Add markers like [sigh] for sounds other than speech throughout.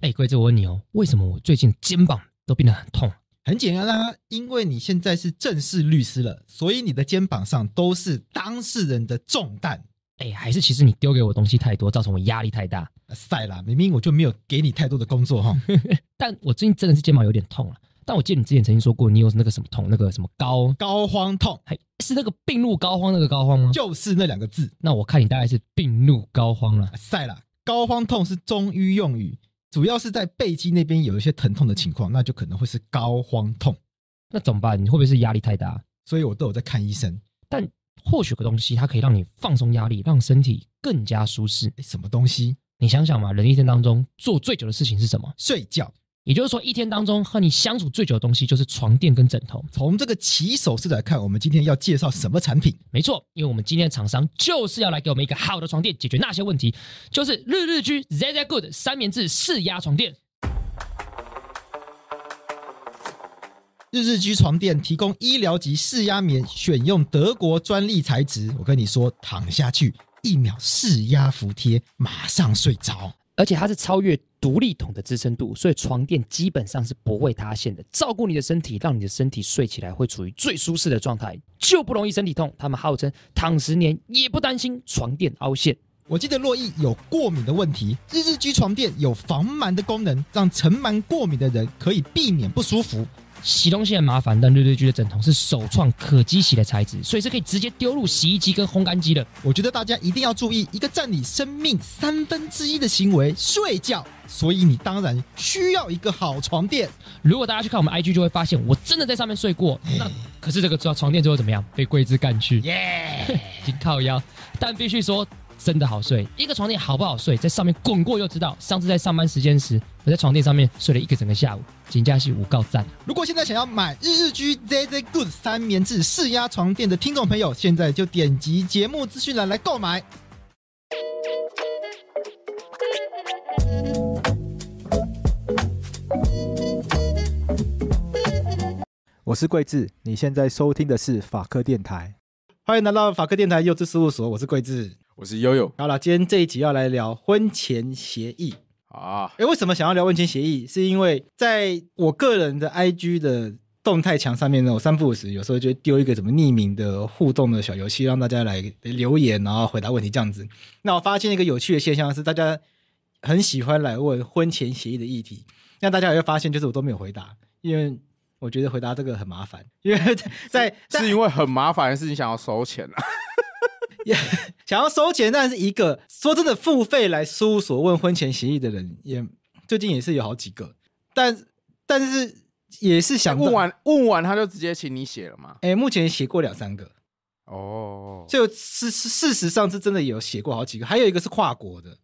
哎，鬼子，我问你哦，为什么我最近肩膀都变得很痛？很简单啦，因为你现在是正式律师了，所以你的肩膀上都是当事人的重担。哎，还是其实你丢给我东西太多，造成我压力太大。塞了，明明我就没有给你太多的工作哈。[laughs] 但我最近真的是肩膀有点痛了。但我记得你之前曾经说过，你有那个什么痛，那个什么高高肓痛，是那个病入膏肓那个膏肓吗？就是那两个字。那我看你大概是病入膏肓了。塞了，高肓痛是中医用语。主要是在背肌那边有一些疼痛的情况，那就可能会是高慌痛。那怎么办？你会不会是压力太大？所以我都有在看医生。但或许个东西，它可以让你放松压力，让身体更加舒适。什么东西？你想想嘛，人一生当中做最久的事情是什么？睡觉。也就是说，一天当中和你相处最久的东西就是床垫跟枕头。从这个起手式来看，我们今天要介绍什么产品？没错，因为我们今天的厂商就是要来给我们一个好的床垫，解决那些问题，就是日日居 ZZ Good 三明治试压床垫。日日居床垫提供医疗级试压棉，选用德国专利材质。我跟你说，躺下去一秒试压服帖，马上睡着。而且它是超越独立筒的支撑度，所以床垫基本上是不会塌陷的，照顾你的身体，让你的身体睡起来会处于最舒适的状态，就不容易身体痛。他们号称躺十年也不担心床垫凹陷。我记得洛伊有过敏的问题，日日居床垫有防螨的功能，让尘螨过敏的人可以避免不舒服。洗东西很麻烦，但绿绿居的枕头是首创可机洗的材质，所以是可以直接丢入洗衣机跟烘干机的。我觉得大家一定要注意一个占你生命三分之一的行为——睡觉，所以你当然需要一个好床垫。如果大家去看我们 IG，就会发现我真的在上面睡过。那可是这个床床垫最后怎么样？被柜子干去，紧 [laughs] 靠腰。但必须说。真的好睡，一个床垫好不好睡，在上面滚过又知道。上次在上班时间时，我在床垫上面睡了一个整个下午，请假是五告赞。如果现在想要买日日居 Z Z Good 三棉质试压床垫的听众朋友，现在就点击节目资讯栏来购买。我是桂智，你现在收听的是法科电台，欢迎来到法科电台幼稚事务所，我是桂智。我是悠悠。好了，今天这一集要来聊婚前协议啊。哎，为什么想要聊婚前协议？是因为在我个人的 IG 的动态墙上面呢，我三不五 s 有时候就丢一个什么匿名的互动的小游戏，让大家来留言，然后回答问题这样子。那我发现一个有趣的现象是，大家很喜欢来问婚前协议的议题。那大家也会发现，就是我都没有回答，因为我觉得回答这个很麻烦。因为在是因为很麻烦，还是你想要收钱啊？也想要收钱，但是一个说真的，付费来搜索问婚前协议的人，也最近也是有好几个，但但是也是想问完问完他就直接请你写了嘛？哎，目前写过两三个，哦，就是事实上是真的有写过好几个，还有一个是跨国的，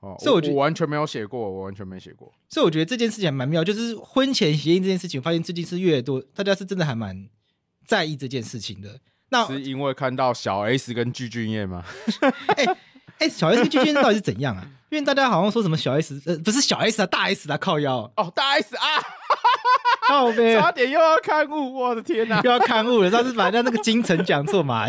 哦，所以我完全没有写过，我完全没写过，所以我觉得这件事情还蛮妙，就是婚前协议这件事情，发现最近是越多，大家是真的还蛮在意这件事情的。那是因为看到小 S 跟具俊演吗？[laughs] 哎哎，小 S 跟俊军到底是怎样啊？因为大家好像说什么小 S 呃不是小 S 啊，大 S 啊靠腰哦，大 S 啊，[laughs] 靠边，差点又要刊物，我的天哪，又要刊物了，上次把那那个金城讲错嘛，[laughs]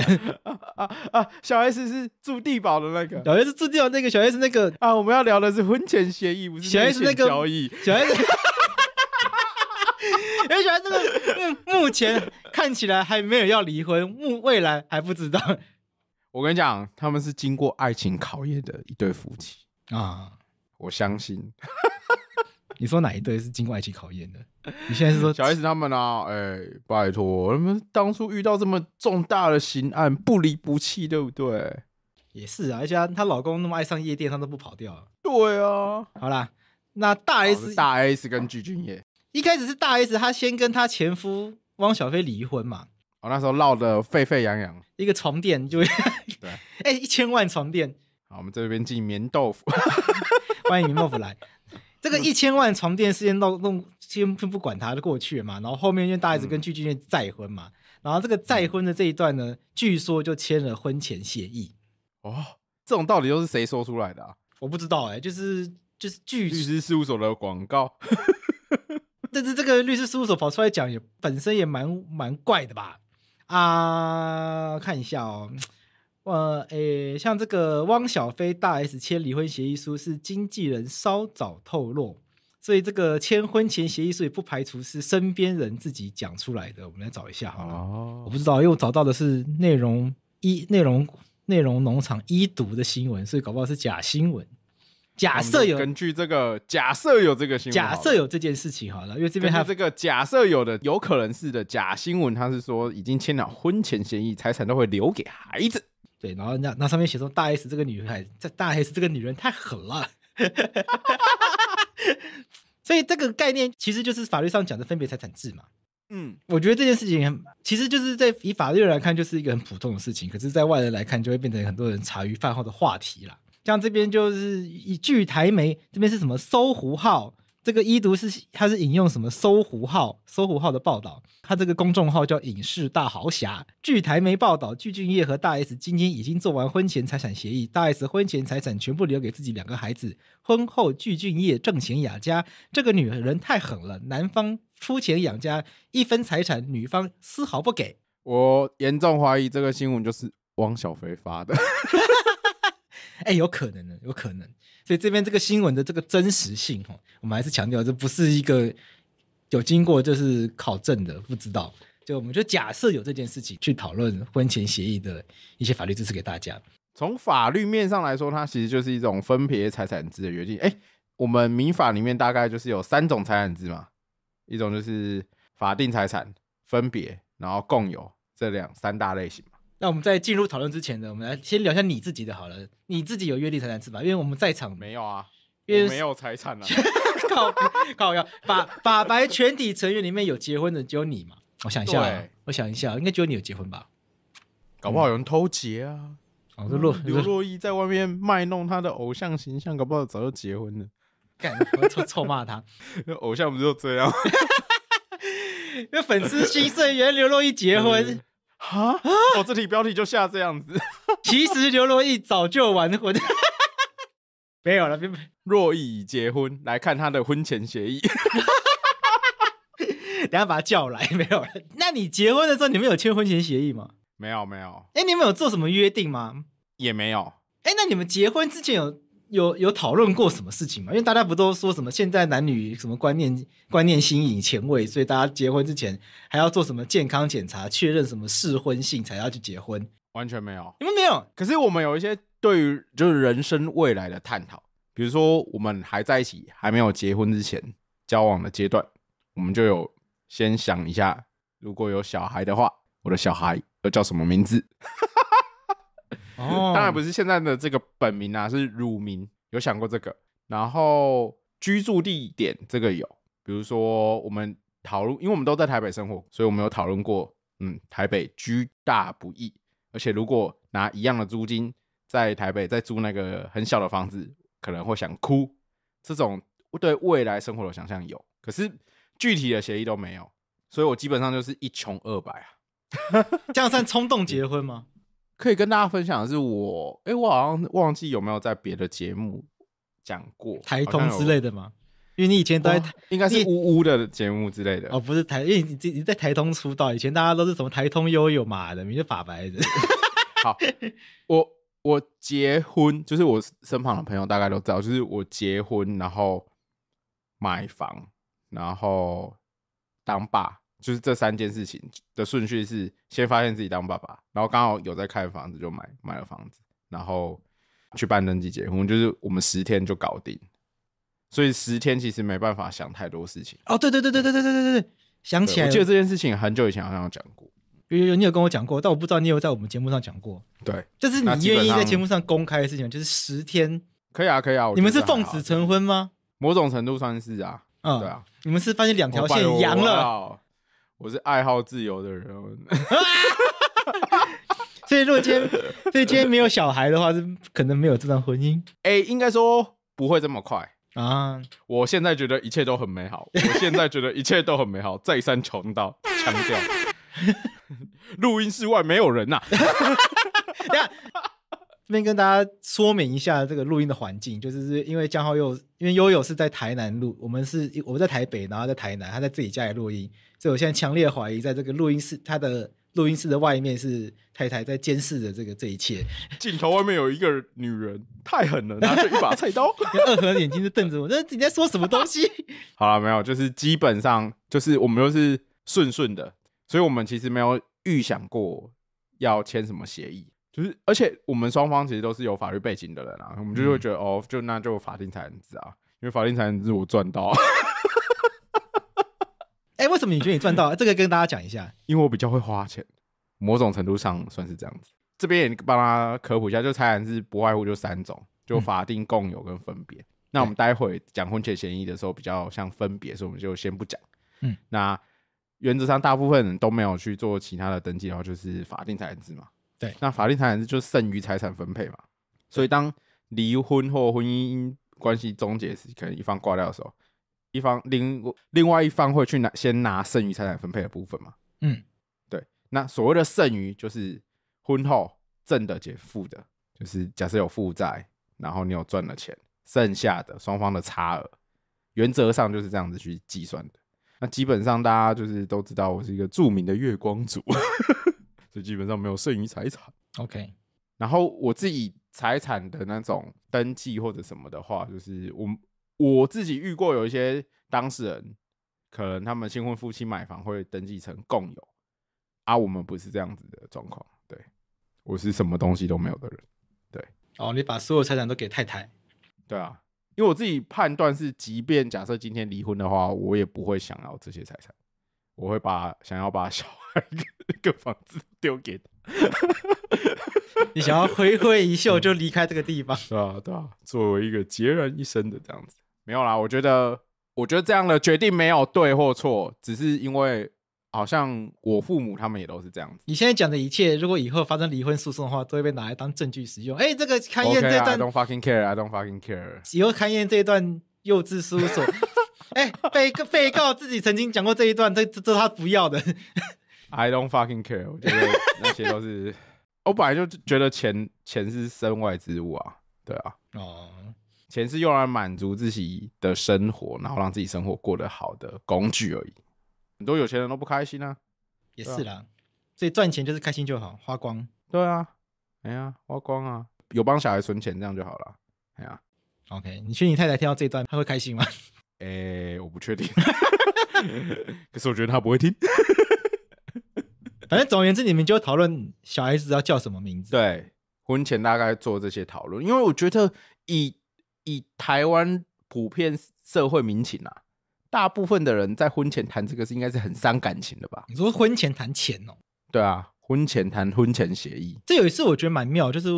啊啊，小 S 是住地堡的那个，小 S 住地堡那个，小 S 那个啊，我们要聊的是婚前协议，不是小 S 那个交易，小 S。而且这个目目前看起来还没有要离婚，目未来还不知道。[laughs] 我跟你讲，他们是经过爱情考验的一对夫妻啊，我相信。[laughs] 你说哪一对是经过爱情考验的？你现在是说 [laughs] 小 S 他们啊？哎，拜托，他们当初遇到这么重大的刑案，不离不弃，对不对？也是啊，而且她老公那么爱上夜店，她都不跑掉对啊。好啦，那大 S 大 S 跟鞠婧祎。一开始是大 S，她先跟她前夫汪小菲离婚嘛，哦，那时候闹得沸沸扬扬，一个床垫就 [laughs] 对，[laughs] 哎，一千万床垫，好，我们这边进棉豆腐，[laughs] 欢迎棉豆腐来，这个一千万床垫事件闹弄，先不管他的过去嘛，然后后面因为大 S 跟具俊晔再婚嘛，然后这个再婚的这一段呢，据说就签了婚前协议，哦，这种到底又是谁说出来的？啊？我不知道，哎，就是就是据律师事务所的广告。但是这个律师事务所跑出来讲，也本身也蛮蛮怪的吧？啊，看一下哦，呃，呃，像这个汪小菲大 S 签离婚协议书是经纪人稍早透露，所以这个签婚前协议书也不排除是身边人自己讲出来的。我们来找一下，好了，我不知道，因为我找到的是内容一内容内容农场一读的新闻，所以搞不好是假新闻。假设有根据这个，假设有这个新闻，假设有这件事情好了，因为这边还有这个假设有的有可能是的假新闻，他是说已经签了婚前协议，财产都会留给孩子。对，然后那那上面写说大 S 这个女孩在大 S 这个女人太狠了，[laughs] 所以这个概念其实就是法律上讲的分别财产制嘛。嗯，我觉得这件事情其实就是在以法律来看就是一个很普通的事情，可是在外人来看就会变成很多人茶余饭后的话题了。像这边就是据台媒，这边是什么搜狐号，这个一读是他是引用什么搜狐号搜狐号的报道，他这个公众号叫影视大豪侠。据台媒报道，具俊业和大 S 今天已经做完婚前财产协议，大 S 婚前财产全部留给自己两个孩子，婚后具俊业挣钱养家，这个女人太狠了，男方出钱养家，一分财产女方丝毫不给。我严重怀疑这个新闻就是汪小菲发的。[laughs] 哎，有可能的，有可能。所以这边这个新闻的这个真实性，哈，我们还是强调这不是一个有经过就是考证的，不知道。就我们就假设有这件事情去讨论婚前协议的一些法律知识给大家。从法律面上来说，它其实就是一种分别财产制的约定。哎，我们民法里面大概就是有三种财产制嘛，一种就是法定财产分别，然后共有这两三大类型。那我们在进入讨论之前呢，我们来先聊一下你自己的好了。你自己有约定财产是吧？因为我们在场没有啊，没有财产啊。[laughs] 搞搞要法法白全体成员里面有结婚的只有你嘛？我想一下，我想一下，应该只有你有结婚吧？搞不好有人偷结啊？刘若英在外面卖弄她的偶像形象，搞不好早就结婚了。干臭臭骂他，[laughs] 偶像不就这样？[laughs] 因为粉丝心碎，原刘若英结婚。啊！我这题标题就下这样子。[laughs] [laughs] 其实刘若英早就完婚，[laughs] 没有了，别别。若英已结婚，来看他的婚前协议。等下把他叫来，没有了。那你结婚的时候，你们有签婚前协议吗？没有，没有。哎，你们有做什么约定吗？也没有。哎，那你们结婚之前有？有有讨论过什么事情吗？因为大家不都说什么现在男女什么观念观念新颖前卫，所以大家结婚之前还要做什么健康检查，确认什么适婚性才要去结婚？完全没有，你们没有。可是我们有一些对于就是人生未来的探讨，比如说我们还在一起还没有结婚之前交往的阶段，我们就有先想一下，如果有小孩的话，我的小孩要叫什么名字？当然不是现在的这个本名啊，是乳名，有想过这个。然后居住地点这个有，比如说我们讨论，因为我们都在台北生活，所以我们有讨论过，嗯，台北居大不易，而且如果拿一样的租金在台北再租那个很小的房子，可能会想哭。这种对未来生活的想象有，可是具体的协议都没有，所以我基本上就是一穷二白啊。这样算冲动结婚吗？可以跟大家分享的是，我哎，我好像忘记有没有在别的节目讲过台通之类的吗？因为你以前都在台，应该是呜呜的节目之类的哦，不是台，因为你你在台通出道，以前大家都是什么台通悠悠嘛，的名是法白的。[laughs] 好，我我结婚，就是我身旁的朋友大概都知道，就是我结婚，然后买房，然后当爸。就是这三件事情的顺序是：先发现自己当爸爸，然后刚好有在看房子，就买买了房子，然后去办登记结婚，就是我们十天就搞定。所以十天其实没办法想太多事情。哦，对对对对对对对对对对，想起来，我记得这件事情很久以前好像有讲过，有有，你有跟我讲过，但我不知道你有在我们节目上讲过。对，就是你愿意在节目上公开的事情，就是十天。可以啊，可以啊。你们是奉子成婚吗？某种程度算是啊。嗯，对啊。你们是发现两条线阳了。我是爱好自由的人，[laughs] 所以如果今天，所以今天没有小孩的话，是可能没有这段婚姻。哎，应该说不会这么快啊！[laughs] 我现在觉得一切都很美好，我现在觉得一切都很美好，再三强调，强调。[laughs] 录音室外没有人呐，这边跟大家说明一下这个录音的环境，就是因为江浩佑。因为悠悠是在台南录，我们是我们在台北，然后在台南，他在自己家里录音，所以我现在强烈怀疑，在这个录音室，他的录音室的外面是太太在监视着这个这一切，[laughs] 镜头外面有一个女人，太狠了，拿着一把菜刀，[laughs] 二合眼睛在瞪着我，那你在说什么东西？[laughs] 好了，没有，就是基本上就是我们都是顺顺的，所以我们其实没有预想过要签什么协议。就是，而且我们双方其实都是有法律背景的人啊，我们就会觉得哦，就那就法定财产制啊，因为法定财产制我赚到。哎，[laughs] 为什么你觉得你赚到？这个跟大家讲一下，因为我比较会花钱，某种程度上算是这样子。这边也帮他科普一下，就财产制不外乎就三种，就法定共有跟分别。那我们待会讲婚前协议的时候，比较像分别，所以我们就先不讲。嗯，那原则上大部分人都没有去做其他的登记的话，就是法定财产制嘛。对，那法定财产就是剩余财产分配嘛，所以当离婚或婚姻关系终结时，可能一方挂掉的时候，一方另另外一方会去拿先拿剩余财产分配的部分嘛。嗯，对，那所谓的剩余就是婚后挣的减负的，就是假设有负债，然后你有赚了钱，剩下的双方的差额，原则上就是这样子去计算的。那基本上大家就是都知道，我是一个著名的月光族。所以基本上没有剩余财产。OK，然后我自己财产的那种登记或者什么的话，就是我我自己遇过有一些当事人，可能他们新婚夫妻买房会登记成共有，啊，我们不是这样子的状况。对，我是什么东西都没有的人。对，哦，你把所有财产都给太太。对啊，因为我自己判断是，即便假设今天离婚的话，我也不会想要这些财产。我会把想要把小孩跟房子丢给他，[laughs] 你想要挥挥一袖就离开这个地方？对啊，对啊。作为一个孑然一身的这样子，没有啦。我觉得，我觉得这样的决定没有对或错，只是因为好像我父母他们也都是这样子。你现在讲的一切，如果以后发生离婚诉讼的话，都会被拿来当证据使用。哎，这个勘验这段，I don't fucking care，I don't fucking care。以后勘验这段幼稚诉所。哎，被个被告自己曾经讲过这一段，这这这他不要的。I don't fucking care。我觉得那些都是，我本来就觉得钱钱是身外之物啊，对啊。哦，钱是用来满足自己的生活，然后让自己生活过得好的工具而已。很多有钱人都不开心啊。也是啦，所以赚钱就是开心就好，花光。对啊，哎呀，花光啊，有帮小孩存钱这样就好了。哎呀，OK，你去你太太听到这一段，她会开心吗？哎，我不确定，[laughs] 可是我觉得他不会听。[laughs] 反正总而言之，你们就讨论小孩子要叫什么名字。对，婚前大概做这些讨论，因为我觉得以以台湾普遍社会民情啊，大部分的人在婚前谈这个是应该是很伤感情的吧？你说婚前谈钱哦？对啊，婚前谈婚前协议。这有一次我觉得蛮妙，就是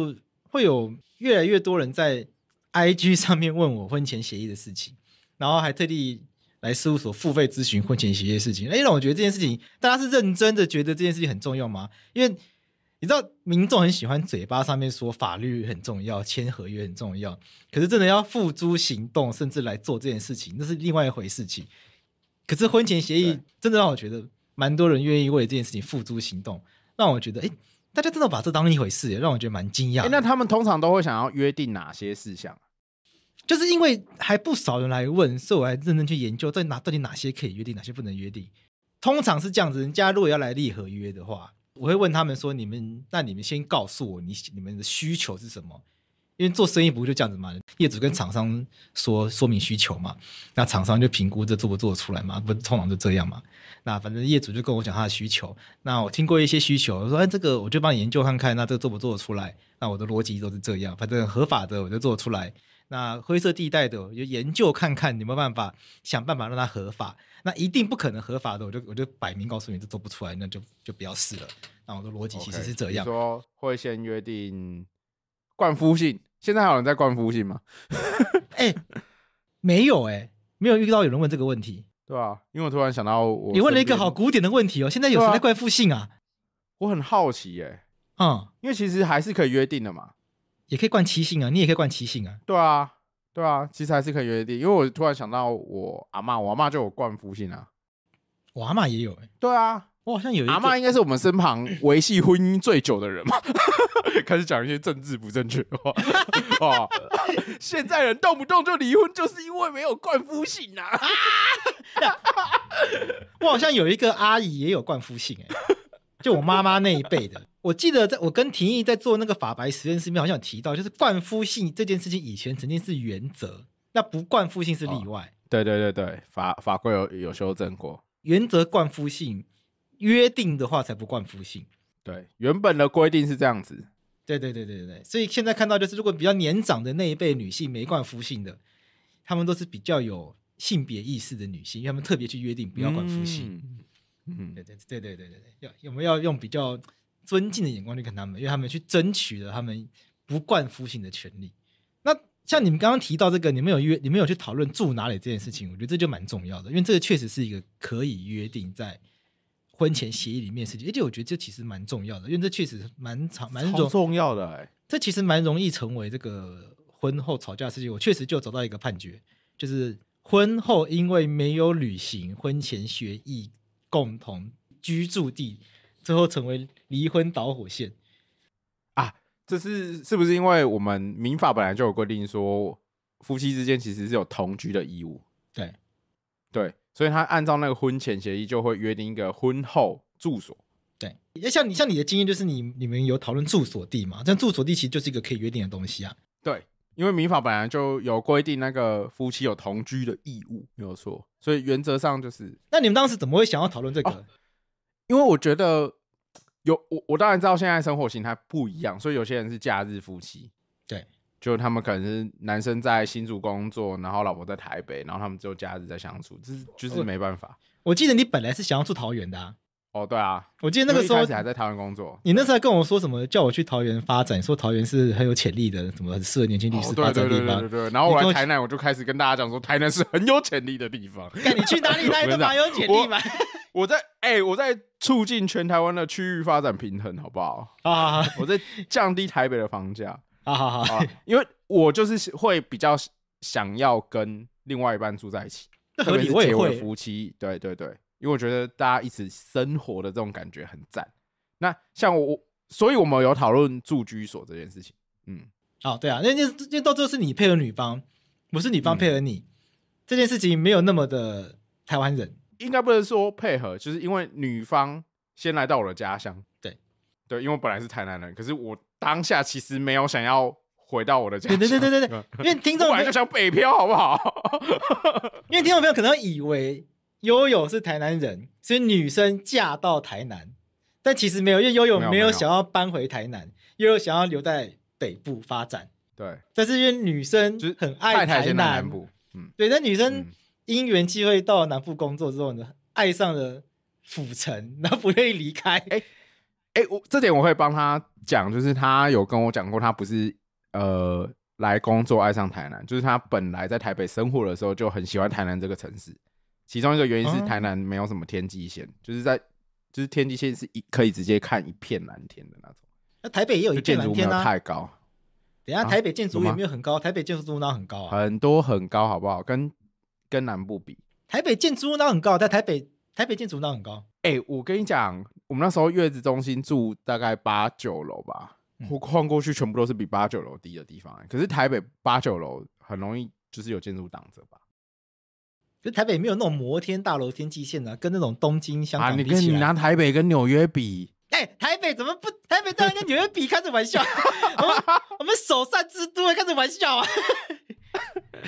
会有越来越多人在 IG 上面问我婚前协议的事情。然后还特地来事务所付费咨询婚前协议事情，哎，让我觉得这件事情大家是认真的，觉得这件事情很重要吗？因为你知道民众很喜欢嘴巴上面说法律很重要，签合约很重要，可是真的要付诸行动，甚至来做这件事情，那是另外一回事。情可是婚前协议真的让我觉得蛮多人愿意为这件事情付诸行动，让我觉得哎，大家真的把这当一回事，让我觉得蛮惊讶。那他们通常都会想要约定哪些事项？就是因为还不少人来问，所以我还认真去研究在哪到底哪些可以约定，哪些不能约定。通常是这样子，人家如果要来立合约的话，我会问他们说：“你们那你们先告诉我，你你们的需求是什么？”因为做生意不就这样子嘛，业主跟厂商说说明需求嘛，那厂商就评估这做不做得出来嘛，不通常就这样嘛。那反正业主就跟我讲他的需求，那我听过一些需求，我说：“哎，这个我就帮你研究看看，那这个做不做得出来？”那我的逻辑都是这样，反正合法的我就做得出来。那灰色地带的，就研究看看有没有办法，想办法让它合法。那一定不可能合法的，我就我就摆明告诉你，这做不出来，那就就不要试了。那我的逻辑其实是这样：，说会先约定灌夫姓。现在还有人在灌夫姓吗？[laughs] 哎，没有哎，没有遇到有人问这个问题。对啊，因为我突然想到我，你问了一个好古典的问题哦。现在有谁在灌夫姓啊？我很好奇哎，嗯，因为其实还是可以约定的嘛。也可以灌妻性啊，你也可以灌妻性啊。对啊，对啊，其实还是可以约定。因为我突然想到，我阿妈，我阿妈就有灌夫性啊。我阿妈也有哎。对啊，我好像有。阿妈应该是我们身旁 [laughs] 维系婚姻最久的人嘛。[laughs] 开始讲一些政治不正确话。[laughs] 现在人动不动就离婚，就是因为没有灌夫性啊。我好像有一个阿姨也有灌夫性哎。就我妈妈那一辈的，我记得在我跟廷义在做那个法白实验里面好像有提到，就是冠夫姓这件事情以前曾经是原则，那不冠夫姓是例外。对对对对，法法规有有修正过，原则冠夫姓，约定的话才不冠夫姓。对，原本的规定是这样子。对对对对对所以现在看到就是，如果比较年长的那一辈女性没冠夫姓的，她们都是比较有性别意识的女性，因她们特别去约定不要冠夫姓。嗯，对对对对对对对，要我们要用比较尊敬的眼光去看他们，因为他们去争取了他们不惯夫行的权利。那像你们刚刚提到这个，你们有约，你们有去讨论住哪里这件事情，我觉得这就蛮重要的，因为这个确实是一个可以约定在婚前协议里面事情，而且我觉得这其实蛮重要的，因为这确实蛮长蛮重重要的哎，这其实蛮容易成为这个婚后吵架事情。我确实就走到一个判决，就是婚后因为没有履行婚前协议。共同居住地最后成为离婚导火线啊！这是是不是因为我们民法本来就有规定说夫妻之间其实是有同居的义务？对对，所以他按照那个婚前协议就会约定一个婚后住所。对，像你像你的经验就是你你们有讨论住所地嘛？但住所地其实就是一个可以约定的东西啊。对。因为民法本来就有规定，那个夫妻有同居的义务，没有错，所以原则上就是。那你们当时怎么会想要讨论这个？因为我觉得有我，我当然知道现在生活形态不一样，所以有些人是假日夫妻，对，就他们可能是男生在新竹工作，然后老婆在台北，然后他们只有假日在相处，这是就是没办法。我记得你本来是想要住桃园的。啊。哦，对啊，我记得那个时候你还在桃园工作，你那时候跟我说什么，叫我去桃园发展，说桃园是很有潜力的，什么适合年轻律师发展地方。对对对对对。然后我来台南，我就开始跟大家讲说，台南是很有潜力的地方。那你去哪里？[laughs] 都南有潜力嘛。我在哎，我在促进全台湾的区域发展平衡，好不好？啊，我在降低台北的房价。啊好好，因为我就是会比较想要跟另外一半住在一起，合理，我也会夫妻。对对对。因为我觉得大家一起生活的这种感觉很赞。那像我，所以我们有讨论住居所这件事情。嗯，哦，对啊，那件那到最后是你配合女方，不是女方配合你。这件事情没有那么的台湾人，应该不能说配合，就是因为女方先来到我的家乡。对对，因为本来是台南人，可是我当下其实没有想要回到我的家乡。对对对对对，因为 [laughs] 听众，本来就想北漂好不好？因为听众朋友可能以为。悠悠是台南人，所以女生嫁到台南，但其实没有，因为悠悠没有想要搬回台南，悠悠想要留在北部发展。对，但是因为女生就是很爱台南，嗯，对，但女生因缘际会到南部工作之后，呢，爱上了府城，[laughs] 然后不愿意离开。哎，哎，我这点我会帮他讲，就是他有跟我讲过，他不是呃来工作爱上台南，就是他本来在台北生活的时候就很喜欢台南这个城市。其中一个原因是台南没有什么天际线，就是在就是天际线是一可以直接看一片蓝天的那种。那台北也有一片蓝天啊？太高。等下台北建筑有没有很高？台北建筑物那很高啊？很多很高，好不好？跟跟南部比，台北建筑物那很高。在台北，台北建筑物那很高。哎，我跟你讲，我们那时候月子中心住大概八九楼吧，我晃过去全部都是比八九楼低的地方。可是台北八九楼很容易就是有建筑挡着吧？就台北没有那种摩天大楼天际线的，跟那种东京、香港比啊，你跟你拿台北跟纽约比？哎，台北怎么不？台北当然跟纽约比，开什么玩笑？我们 [laughs] 我们首善之都，还开什么玩笑啊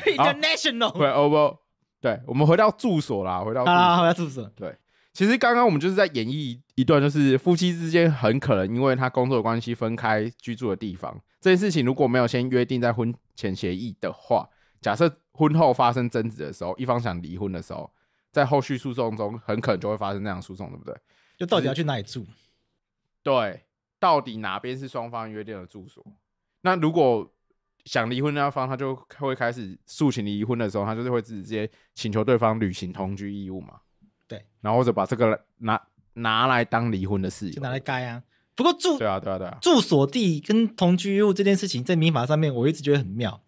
？International，对哦不，对，我们回到住所啦，回到啊，回到住所。对，其实刚刚我们就是在演绎一段，就是夫妻之间很可能因为他工作关系分开居住的地方，这件事情如果没有先约定在婚前协议的话，假设。婚后发生争执的时候，一方想离婚的时候，在后续诉讼中很可能就会发生那样诉讼，对不对？就到底要去哪里住？对，到底哪边是双方约定的住所？那如果想离婚那方，他就会开始诉请离婚的时候，他就是会直接请求对方履行同居义务嘛？对，然后或者把这个拿拿来当离婚的事就拿来盖啊。不过住对啊，对啊，对啊，住所地跟同居义务这件事情，在民法上面我一直觉得很妙。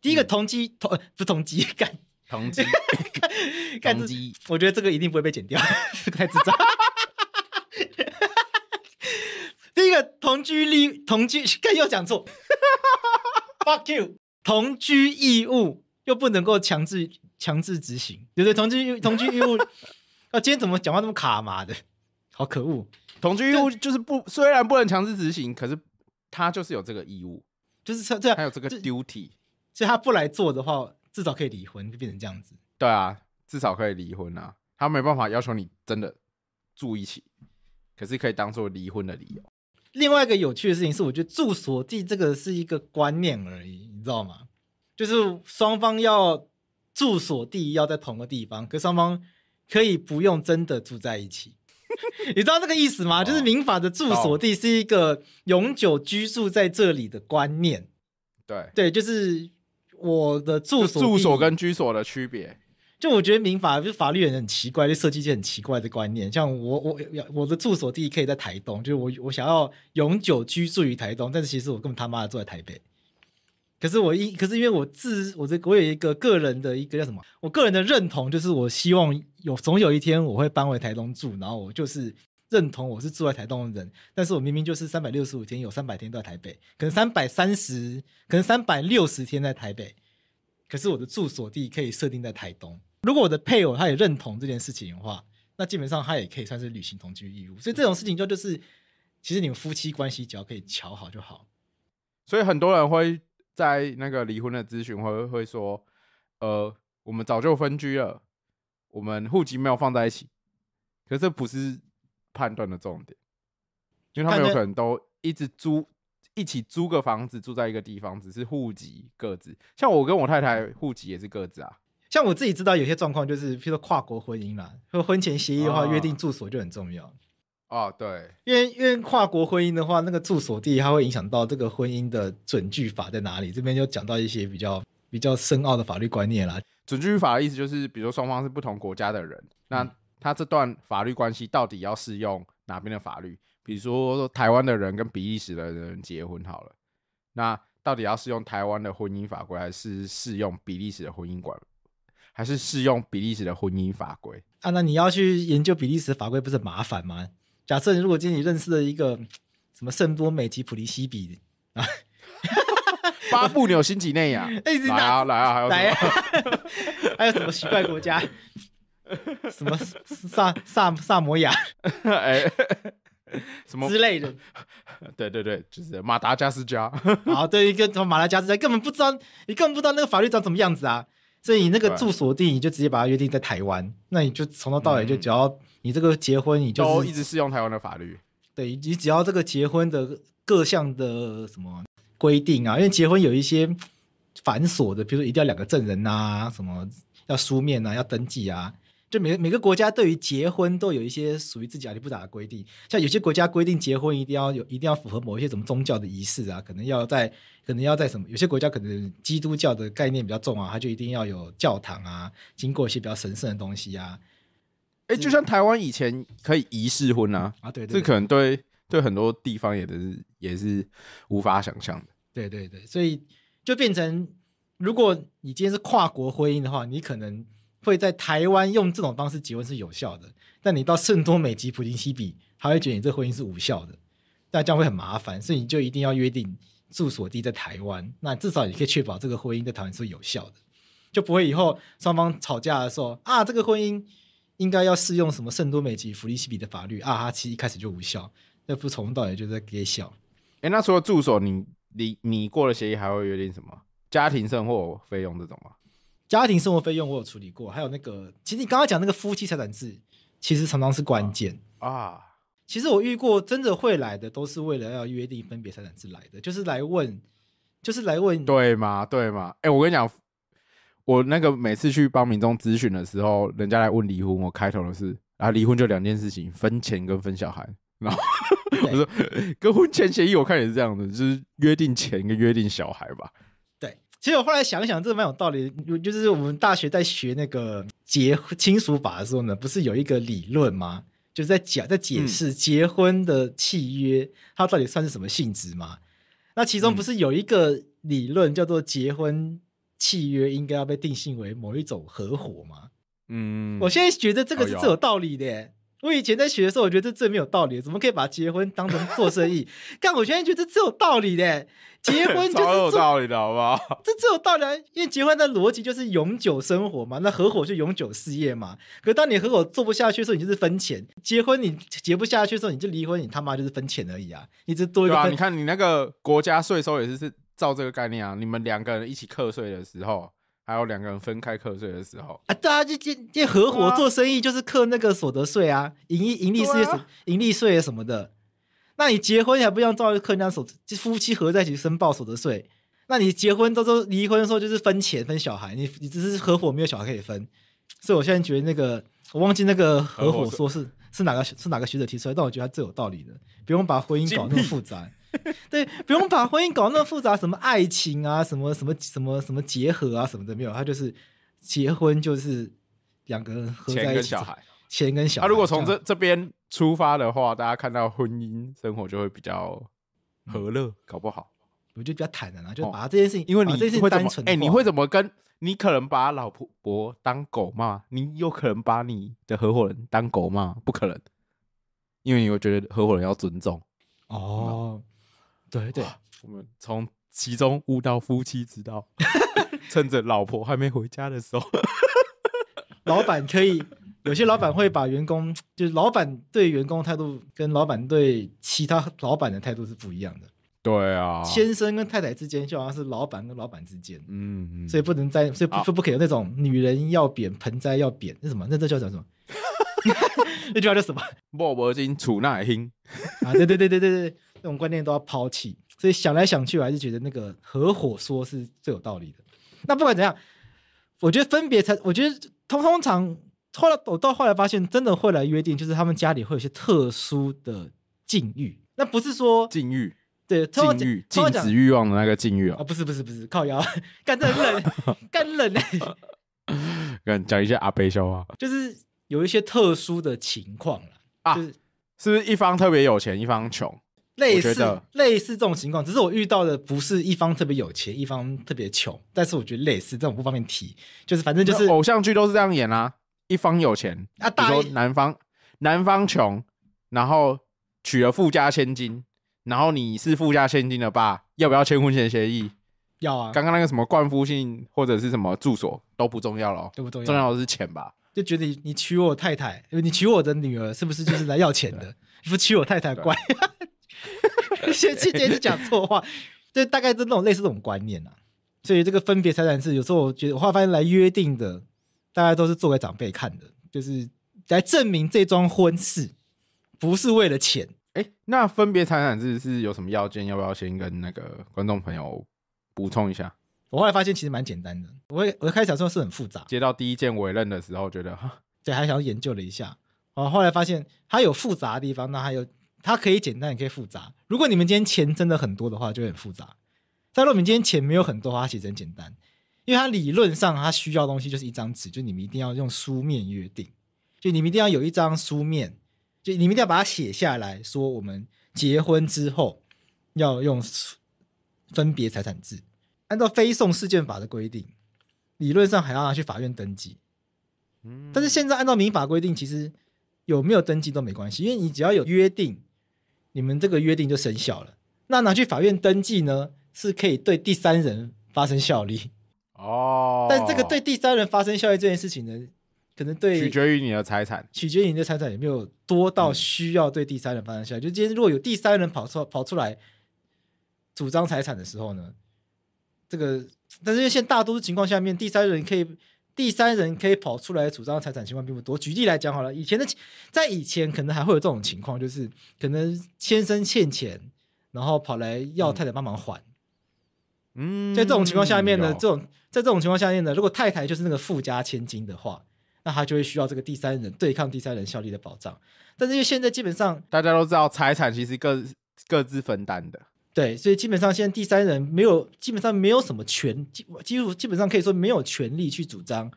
第一个同居同不同居干同居 [laughs] 干同居，我觉得这个一定不会被剪掉，[laughs] 太智障。[laughs] 第一个同居利同居更又讲错，fuck you！同居义务又不能够强制强制执行，对不对？同居同居义务啊，今天怎么讲话那么卡嘛的？好可恶！同居义务就是不，虽然不能强制执行，可是他就是有这个义务，就是这样。还有这个 duty。所以他不来做的话，至少可以离婚，就变成这样子。对啊，至少可以离婚啊。他没办法要求你真的住一起，可是可以当做离婚的理由。另外一个有趣的事情是，我觉得住所地这个是一个观念而已，你知道吗？就是双方要住所地要在同个地方，可双方可以不用真的住在一起。[laughs] 你知道这个意思吗？就是民法的住所地是一个永久居住在这里的观念。对对，就是。我的住所、住所跟居所的区别，就我觉得民法就是法律很奇怪，就设计一些很奇怪的观念。像我，我我的住所地可以在台东，就是我我想要永久居住于台东，但是其实我根本他妈的住在台北。可是我因，可是因为我自，我这我有一个个人的一个叫什么？我个人的认同就是，我希望有总有一天我会搬回台东住，然后我就是。认同我是住在台东的人，但是我明明就是三百六十五天有三百天都在台北，可能三百三十，可能三百六十天在台北，可是我的住所地可以设定在台东。如果我的配偶他也认同这件事情的话，那基本上他也可以算是履行同居义务。所以这种事情就就是，其实你们夫妻关系只要可以瞧好就好。所以很多人会在那个离婚的咨询会会说，呃，我们早就分居了，我们户籍没有放在一起，可是不是。判断的重点，因为他们有可能都一直租一起租个房子住在一个地方，只是户籍各自。像我跟我太太户籍也是各自啊。像我自己知道有些状况，就是譬如说跨国婚姻啦，说婚前协议的话，约定住所就很重要。哦，对，因为因为跨国婚姻的话，那个住所地它会影响到这个婚姻的准据法在哪里。这边就讲到一些比较比较深奥的法律观念啦。准据法的意思就是，比如说双方是不同国家的人，那。他这段法律关系到底要适用哪边的法律？比如说台湾的人跟比利时的人结婚好了，那到底要适用台湾的婚姻法规，还是适用比利时的婚姻管，还是适用比利时的婚姻法规？啊，那你要去研究比利时法规不是很麻烦吗？假设你如果今天你认识了一个什么圣多美及普利西比啊，巴布纽辛几内亚，来啊来啊来啊，[laughs] 还有什么奇怪国家？[laughs] 什么萨萨萨摩亚，[laughs] 哎，什么之类的？[laughs] 对对对，就是马达加斯加。好，对一个么马达加斯加根本不知道，你根本不知道那个法律长什么样子啊！所以你那个住所地，你就直接把它约定在台湾。那你就从头到尾就只要你这个结婚，你就一直适用台湾的法律。对你只要这个结婚的各项的什么规定啊？因为结婚有一些繁琐的，比如说一定要两个证人啊，什么要书面啊，要登记啊。就每每个国家对于结婚都有一些属于自己阿迪不达的规定，像有些国家规定结婚一定要有，一定要符合某一些什么宗教的仪式啊，可能要在，可能要在什么？有些国家可能基督教的概念比较重啊，它就一定要有教堂啊，经过一些比较神圣的东西啊。哎，就像台湾以前可以仪式婚啊，啊对，这可能对对很多地方也是也是无法想象的。对对对，所以就变成，如果你今天是跨国婚姻的话，你可能。会在台湾用这种方式结婚是有效的，但你到圣多美及普林西比，他会觉得你这婚姻是无效的，那样会很麻烦，所以你就一定要约定住所地在台湾，那至少你可以确保这个婚姻在台湾是有效的，就不会以后双方吵架的时候啊，这个婚姻应该要适用什么圣多美及普林西比的法律啊，哈，其实一开始就无效，那不从头到尾就在给笑。哎，那除了住所，你你你过了协议还会约定什么？家庭生活费用这种吗？家庭生活费用我有处理过，还有那个，其实你刚刚讲那个夫妻财产制，其实常常是关键啊。其实我遇过真的会来的，都是为了要约定分别财产制来的，就是来问，就是来问，对吗？对吗？哎，我跟你讲，我那个每次去帮民众咨询的时候，人家来问离婚，我开头的是，啊，离婚就两件事情，分钱跟分小孩，然后 [laughs] 我说，跟婚前协议我看也是这样的，就是约定钱跟约定小孩吧。其实我后来想想，这蛮有道理。就是我们大学在学那个结亲属法的时候呢，不是有一个理论吗？就是在讲在解释结婚的契约，它到底算是什么性质吗？那其中不是有一个理论叫做结婚契约应该要被定性为某一种合伙吗？嗯，我现在觉得这个是最有道理的。我以前在学的时候，我觉得这最没有道理，怎么可以把结婚当成做生意？但 [laughs] 我现在觉得这有道理的，结婚就是有道理，的，好不好？[laughs] 这最有道理，因为结婚的逻辑就是永久生活嘛，那合伙就永久事业嘛。可当你合伙做不下去的时候，你就是分钱；结婚你结不下去的时候，你就离婚，你他妈就是分钱而已啊！你这多一个啊，你看你那个国家税收也是是照这个概念啊，你们两个人一起课税的时候。还有两个人分开课税的时候啊，对啊，就就就合伙做生意就是课那个所得税啊，盈利盈利事业什盈利税什么的。那你结婚还不像照样课人家所，就夫妻合在一起申报所得税。那你结婚都都离婚的时候就是分钱分小孩，你你只是合伙没有小孩可以分。所以我现在觉得那个我忘记那个合伙说是是哪个是哪个学者提出来，但我觉得他最有道理的，不用把婚姻搞那么复杂。[laughs] 对，不用把婚姻搞那么复杂，什么爱情啊，什么什么什么什么结合啊，什么的没有，他就是结婚就是两个人合在一起。钱跟小孩，钱跟小孩。他如果从这这边出发的话，大家看到婚姻生活就会比较和乐，搞不好。我就比较坦然啊，就把他这件事情，因为你会单纯。哎，你会怎么跟？你可能把老婆婆当狗骂，你有可能把你的合伙人当狗骂，不可能，因为你会觉得合伙人要尊重哦。对对，我们从其中悟到夫妻之道，[laughs] 趁着老婆还没回家的时候，[laughs] 老板可以有些老板会把员工，就是老板对员工态度跟老板对其他老板的态度是不一样的。对啊，先生跟太太之间就好像是老板跟老板之间，嗯，所以不能栽，所以不不可以有那种女人要扁盆栽要扁，那什么那这叫什么？[laughs] 那句话叫什么？莫伯金楚奈听啊！对对对对对对。这种观念都要抛弃，所以想来想去，我还是觉得那个合伙说是最有道理的。那不管怎样，我觉得分别才我觉得通通常后来我到后来发现，真的会来约定，就是他们家里会有些特殊的禁欲。那不是说禁欲，对禁欲禁止欲望的那个禁欲啊？不是不是不是靠腰 [laughs] 干这很冷干冷诶，跟 [laughs] 讲一些阿悲笑话，就是有一些特殊的情况了啊，是是不是一方特别有钱，一方穷？类似类似这种情况，只是我遇到的不是一方特别有钱，一方特别穷，但是我觉得类似这种不方便提，就是反正就是偶像剧都是这样演啊，一方有钱啊，比如说男方男方穷，然后娶了富家千金，然后你是富家千金的爸，要不要签婚前协议？要啊。刚刚那个什么冠夫姓或者是什么住所都不重要了，都不重要，重要的是钱吧？就觉得你你娶我太太，你娶我的女儿，是不是就是来要钱的？不娶我太太怪。先去解释讲错话，就大概是那种类似这种观念啊。所以这个分别财产是有时候我觉得，我后来发现来约定的，大家都是做给长辈看的，就是来证明这桩婚事不是为了钱。哎，那分别财产制是有什么要件？要不要先跟那个观众朋友补充一下？我后来发现其实蛮简单的。我我开始想说是很复杂，接到第一件委任的时候，觉得哈，对，还想要研究了一下。哦，后来发现它有复杂的地方，那还有。它可以简单，也可以复杂。如果你们今天钱真的很多的话，就很复杂。在洛明今天钱没有很多，其实很简单，因为它理论上它需要东西就是一张纸，就你们一定要用书面约定，就你们一定要有一张书面，就你们一定要把它写下来说，我们结婚之后要用分别财产制，按照非送事件法的规定，理论上还要拿去法院登记。嗯，但是现在按照民法规定，其实有没有登记都没关系，因为你只要有约定。你们这个约定就生效了。那拿去法院登记呢，是可以对第三人发生效力。哦。但这个对第三人发生效力这件事情呢，可能对取决于你的财产，取决于你的财产有没有多到需要对第三人发生效力。就今天如果有第三人跑出跑出来主张财产的时候呢，这个但是因为现在大多数情况下面，第三人可以。第三人可以跑出来主张财产情况并不多。举例来讲好了，以前的在以前可能还会有这种情况，就是可能先生欠钱，然后跑来要太太帮忙还。嗯，在这种情况下面呢，这种在这种情况下面呢，如果太太就是那个富家千金的话，那他就会需要这个第三人对抗第三人效力的保障。但是因为现在基本上大家都知道，财产其实各各自分担的。对，所以基本上现在第三人没有，基本上没有什么权，几乎基本上可以说没有权利去主张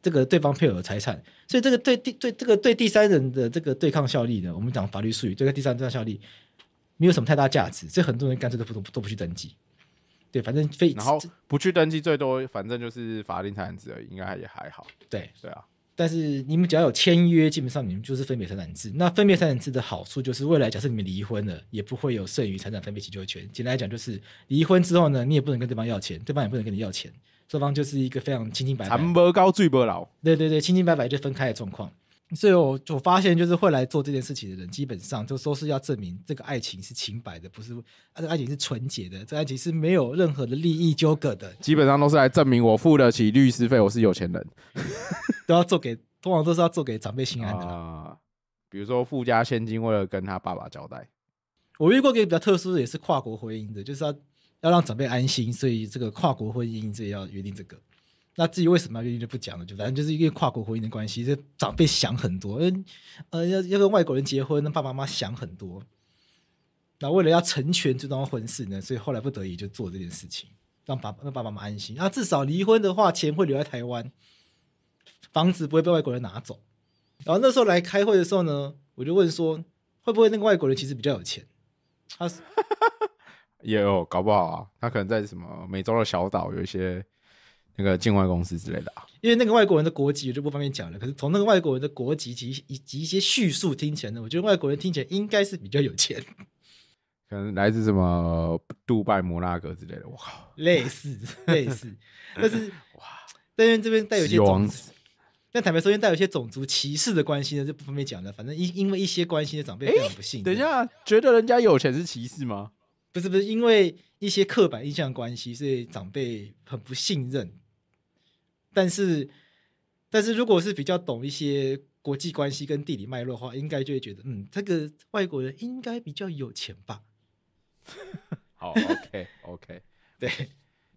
这个对方配偶的财产，所以这个对第对这个对第三人的这个对抗效力呢，我们讲法律术语，这个第三对抗效力没有什么太大价值，所以很多人干脆都不都不去登记。对，反正非然后不去登记，最多反正就是法定财产制，应该也还好。对对啊。但是你们只要有签约，基本上你们就是分别财产制。那分别财产制的好处就是，未来假设你们离婚了，也不会有剩余财产分配请求权。简单来讲，就是离婚之后呢，你也不能跟对方要钱，对方也不能跟你要钱，双方就是一个非常清清白白。不高，罪不老。对对对，清清白白就分开的状况。所以，我我发现就是会来做这件事情的人，基本上就都是要证明这个爱情是清白的，不是这个爱情是纯洁的，这个爱情是没有任何的利益纠葛的。基本上都是来证明我付得起律师费，我是有钱人，[laughs] 都要做给，通常都是要做给长辈心安的。比如说富家千金为了跟他爸爸交代，我遇过一个比较特殊的，也是跨国婚姻的，就是要要让长辈安心，所以这个跨国婚姻这要约定这个。那自己为什么要愿意不讲了？就反正就是因为跨国婚姻的关系，这长辈想很多，呃，要要跟外国人结婚，那爸爸妈妈想很多。那为了要成全这桩婚事呢，所以后来不得已就做这件事情，让爸让爸爸妈妈安心。那至少离婚的话，钱会留在台湾，房子不会被外国人拿走。然后那时候来开会的时候呢，我就问说，会不会那个外国人其实比较有钱？他 [laughs] 也有搞不好啊，他可能在什么美洲的小岛有一些。那个境外公司之类的啊，因为那个外国人的国籍我就不方便讲了。可是从那个外国人的国籍及以及一些叙述听起来呢，我觉得外国人听起来应该是比较有钱，可能来自什么杜拜、摩纳哥之类的。我靠，类似类似，[laughs] 但是哇，但是这边带有一些王子，但坦白说，为带有一些种族歧视的关系呢就不方便讲了。反正因因为一些关系的长辈非常不信。等一下，觉得人家有钱是歧视吗？不是不是，因为一些刻板印象关系，所以长辈很不信任。但是，但是如果是比较懂一些国际关系跟地理脉络的话，应该就会觉得，嗯，这个外国人应该比较有钱吧。好，[laughs] OK，OK，对。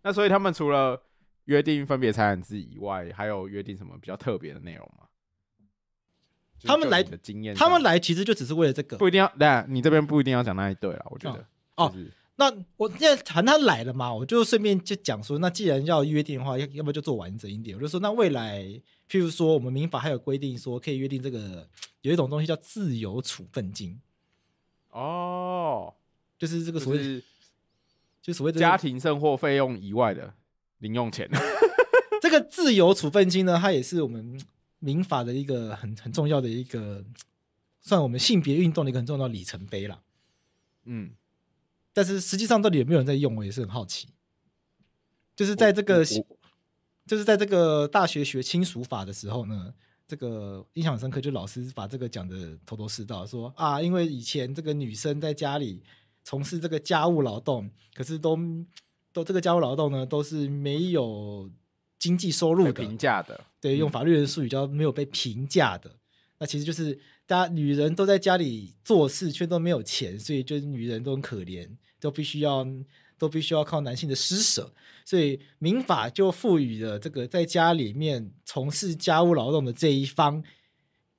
那所以他们除了约定分别财产制以外，还有约定什么比较特别的内容吗？他们来，他们来其实就只是为了这个。不一定要，你这边不一定要讲那一对啊，我觉得。哦。那我现在谈他来了嘛，我就顺便就讲说，那既然要约定的话，要要不要就做完整一点？我就说，那未来，譬如说，我们民法还有规定说，可以约定这个有一种东西叫自由处分金。哦，就是这个所谓，就所谓的家庭生活费用以外的零用钱。[laughs] 这个自由处分金呢，它也是我们民法的一个很很重要的一个，算我们性别运动的一个很重要的里程碑了。嗯。但是实际上到底有没有人在用？我也是很好奇。就是在这个，就是在这个大学学亲属法的时候呢，这个印象很深刻，就老师把这个讲的头头是道，说啊，因为以前这个女生在家里从事这个家务劳动，可是都都这个家务劳动呢，都是没有经济收入的，评价的，对，用法律人术语叫没有被评价的。那其实就是大家女人都在家里做事，却都没有钱，所以就是女人都很可怜。都必须要，都必须要靠男性的施舍，所以民法就赋予了这个在家里面从事家务劳动的这一方，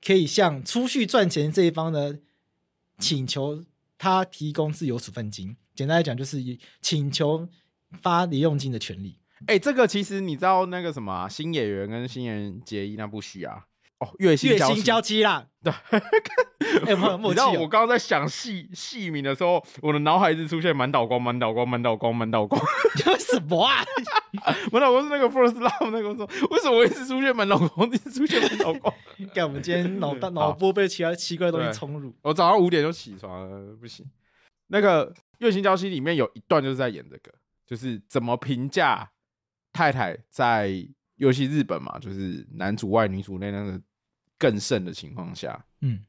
可以向出去赚钱这一方呢，请求他提供自由处分金。简单来讲，就是请求发离用金的权利。哎，这个其实你知道那个什么新演员跟新人结衣那部戏啊？哦，月薪交期啦，对，[laughs] 哎不，[laughs] 知道我刚刚在想戏戏名的时候，我的脑海一直出现满岛光、满岛光、满岛光、满岛光，[laughs] 什么啊？满岛光是那个 first love 那个说，为什么一直出现满岛光，一直出现满岛光？看我们今天脑大脑波被其他奇怪东西冲入。我早上五点就起床了，不行。那个月薪交期里面有一段就是在演这个，就是怎么评价太太在尤其日本嘛，就是男主外女主内那个。更甚的情况下，嗯，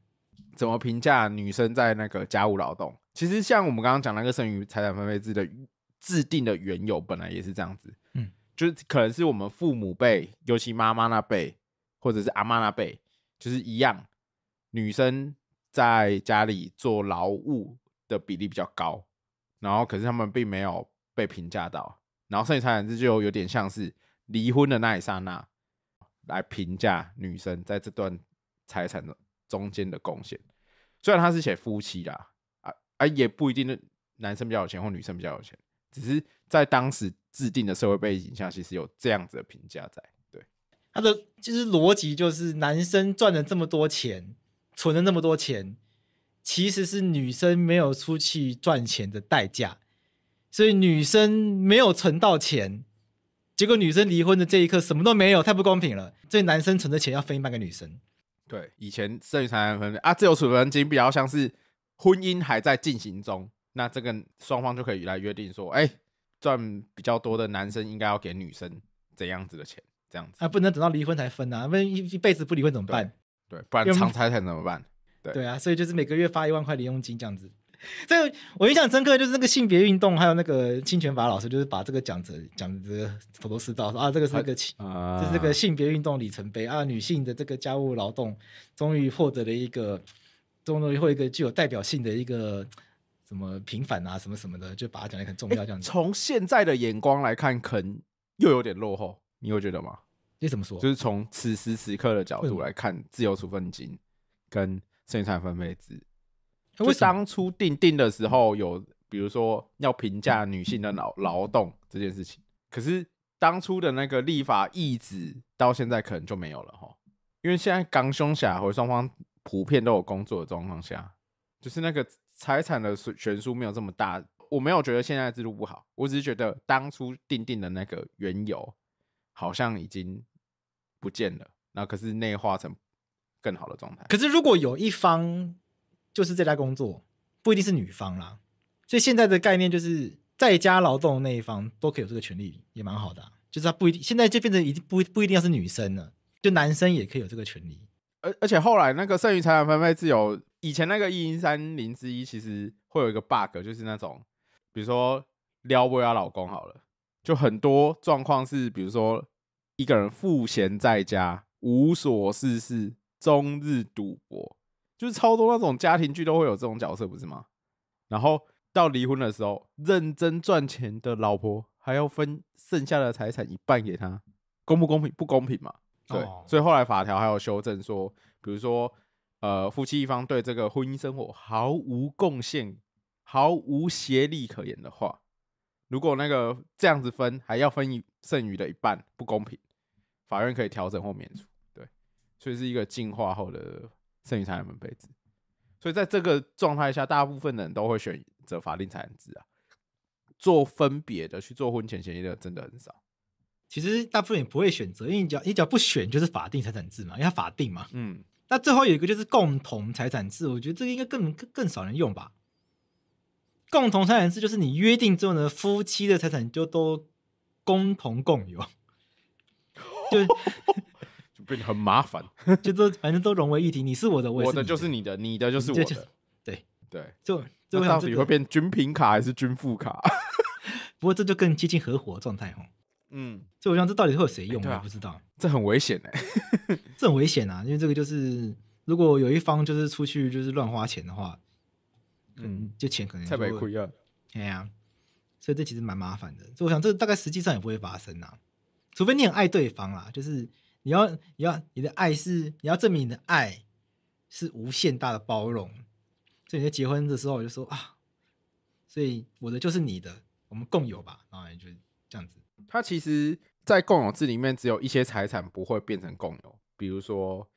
怎么评价女生在那个家务劳动？其实像我们刚刚讲那个剩余财产分配制的制定的缘由，本来也是这样子，嗯，就是可能是我们父母辈，尤其妈妈那辈，或者是阿妈那辈，就是一样，女生在家里做劳务的比例比较高，然后可是他们并没有被评价到，然后剩余财产制就有点像是离婚的那一刹那。来评价女生在这段财产的中间的贡献，虽然他是写夫妻啦，啊啊也不一定男生比较有钱或女生比较有钱，只是在当时制定的社会背景下，其实有这样子的评价在。对，他的其实逻辑就是男生赚了这么多钱，存了那么多钱，其实是女生没有出去赚钱的代价，所以女生没有存到钱。结果女生离婚的这一刻什么都没有，太不公平了。所以男生存的钱要分一半给女生。对，以前剩余财产分配啊，自由处分金比较像是婚姻还在进行中，那这个双方就可以来约定说，哎，赚比较多的男生应该要给女生怎样子的钱，这样子啊，不能等到离婚才分呐，不然一一辈子不离婚怎么办？对，不然藏 [laughs] 财才怎么办？对啊，所以就是每个月发一万块零用金这样子。[laughs] 这个我印象深刻，就是那个性别运动，还有那个侵权法老师，就是把这个讲着讲着头头是道，说啊，这个是这个，就是这个性别运动里程碑啊，女性的这个家务劳动终于获得了一个，终于获得一个具有代表性的一个什么平反啊，什么什么的，就把它讲的很重要。这样从现在的眼光来看，可能又有点落后，你有觉得吗？你怎么说？就是从此时此刻的角度来看，自由处分金跟生产分配制。因为当初定定的时候有，比如说要评价女性的劳劳动这件事情，可是当初的那个立法意志到现在可能就没有了哈。因为现在刚兄、侠和双方普遍都有工作的状况下，就是那个财产的悬悬殊没有这么大。我没有觉得现在制度不好，我只是觉得当初定定的那个缘由好像已经不见了。那可是内化成更好的状态。可是如果有一方。就是这家工作不一定是女方啦，所以现在的概念就是在家劳动那一方都可以有这个权利，也蛮好的。就是他不一定，现在就变成一定不不一定要是女生了，就男生也可以有这个权利。而而且后来那个剩余财产分配自由，以前那个一零三零之一其实会有一个 bug，就是那种比如说撩不撩老公好了，就很多状况是，比如说一个人赋闲在家无所事事，终日赌博。就是超多那种家庭剧都会有这种角色，不是吗？然后到离婚的时候，认真赚钱的老婆还要分剩下的财产一半给他，公不公平？不公平嘛？对，所以后来法条还有修正，说比如说，呃，夫妻一方对这个婚姻生活毫无贡献、毫无协力可言的话，如果那个这样子分还要分一剩余的一半，不公平，法院可以调整或免除。对，所以是一个进化后的。剩余财产怎么配置？所以在这个状态下，大部分的人都会选择法定财产制啊，做分别的去做婚前协议的真的很少。其实大部分也不会选择，因为你只要不选就是法定财产制嘛，因为它法定嘛。嗯，那最后有一个就是共同财产制，我觉得这个应该更更更少人用吧。共同财产制就是你约定之后呢，夫妻的财产就都共同共有，[laughs] 就。变很麻烦，[laughs] 就都反正都融为一体。你是我的，我的就是你的，你的就是我的。对对，就這个到底会变军品卡还是军副卡？[laughs] 不过这就更接近合伙状态哦。嗯，所以我想这到底会有谁用？我不知道，这很危险哎，[laughs] 这很危险啊！因为这个就是，如果有一方就是出去就是乱花钱的话，嗯，就钱可能太被亏了。对呀，所以这其实蛮麻烦的。所以我想这大概实际上也不会发生啊，除非你很爱对方啦，就是。你要，你要，你的爱是你要证明你的爱是无限大的包容，所以你在结婚的时候我就说啊，所以我的就是你的，我们共有吧，然后就这样子。它其实，在共有制里面，只有一些财产不会变成共有，比如说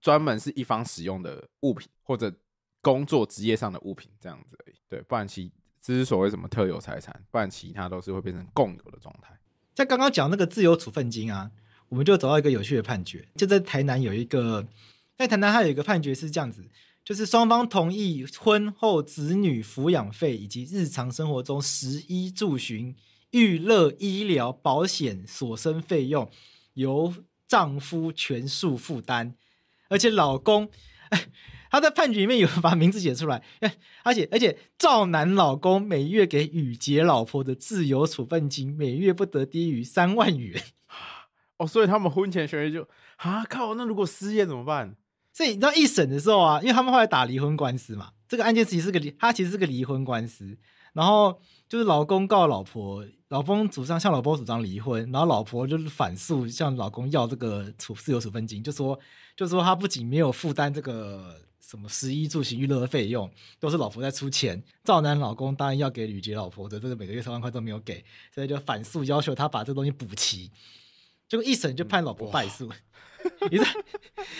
专门是一方使用的物品，或者工作职业上的物品这样子。而已。对，不然其之所谓什么特有财产，不然其他都是会变成共有的状态。在刚刚讲那个自由处分金啊。我们就找到一个有趣的判决，就在台南有一个，在台南它有一个判决是这样子，就是双方同意婚后子女抚养费以及日常生活中食衣住行、娱乐、医疗保险、所生费用由丈夫全数负担，而且老公，[laughs] 他在判决里面有把名字写出来，而且而且赵楠老公每月给雨洁老婆的自由处分金每月不得低于三万元。所以他们婚前协议就啊靠！那如果失业怎么办？所以你知道一审的时候啊，因为他们后来打离婚官司嘛，这个案件其实是个离，他其实是个离婚官司。然后就是老公告老婆，老公主张向老婆主张离婚，然后老婆就是反诉向老公要这个处自由处分金，就说就说他不仅没有负担这个什么食衣住行娱乐的费用，都是老婆在出钱。赵楠老公当然要给吕杰老婆的，这个每个月三万块都没有给，所以就反诉要求他把这东西补齐。就一审就判老婆败诉，[laughs] 你知道？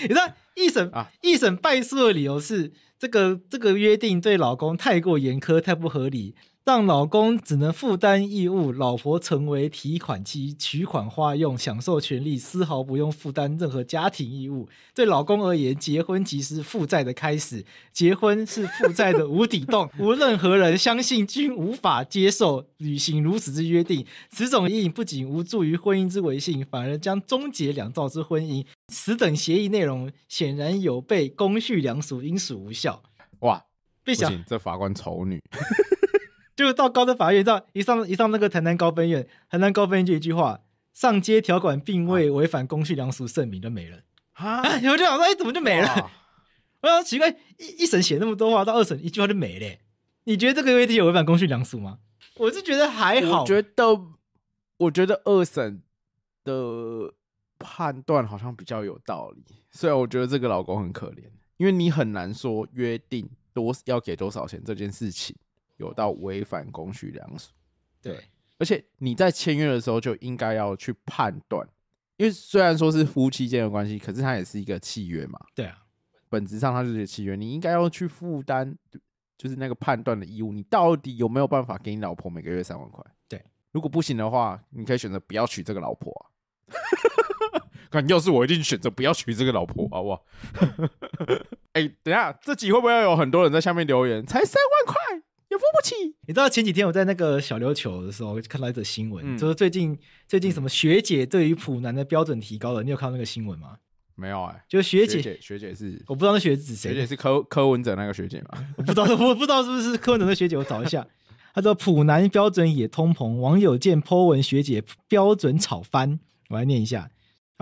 你知道一审啊？一审败诉的理由是这个这个约定对老公太过严苛，太不合理。让老公只能负担义务，老婆成为提款机、取款花用，享受权利，丝毫不用负担任何家庭义务。对老公而言，结婚即是负债的开始，结婚是负债的无底洞，无任何人相信均无法接受履行如此之约定。此种协议不仅无助于婚姻之维系，反而将终结两造之婚姻。此等协议内容显然有悖公序良俗应属无效。哇，不行，这法官丑女。[laughs] 就到高等法院，到一上一上那个台南高分院，台南高分院就一句话：上街条款并未违反公序良俗，盛名就没了。啊！有后就想说，哎，怎么就没了？我想奇怪，一一审写那么多话，到二审一句话就没了。你觉得这个约定有违反公序良俗吗？我是觉得还好。我觉得，我觉得二审的判断好像比较有道理。虽然我觉得这个老公很可怜，因为你很难说约定多要给多少钱这件事情。有到违反公序良俗，对，而且你在签约的时候就应该要去判断，因为虽然说是夫妻间的关系，可是它也是一个契约嘛，对啊，本质上它就是契约，你应该要去负担，就是那个判断的义务，你到底有没有办法给你老婆每个月三万块？对，如果不行的话，你可以选择不要娶这个老婆。[laughs] 看，要是我一定选择不要娶这个老婆好不好？[laughs] 哎，等下这集会不会有很多人在下面留言？才三万块？也付不起。你知道前几天我在那个小琉球的时候看到一则新闻，就是最近最近什么学姐对于普男的标准提高了，你有看到那个新闻吗？没有哎，就学姐学姐是我不知道学是谁，学姐是柯柯文哲那个学姐吗？我不知道，[laughs] 我不知道是不是柯文哲的学姐，我找一下。他说普男标准也通膨，网友见 Po 文学姐标准炒翻，我来念一下。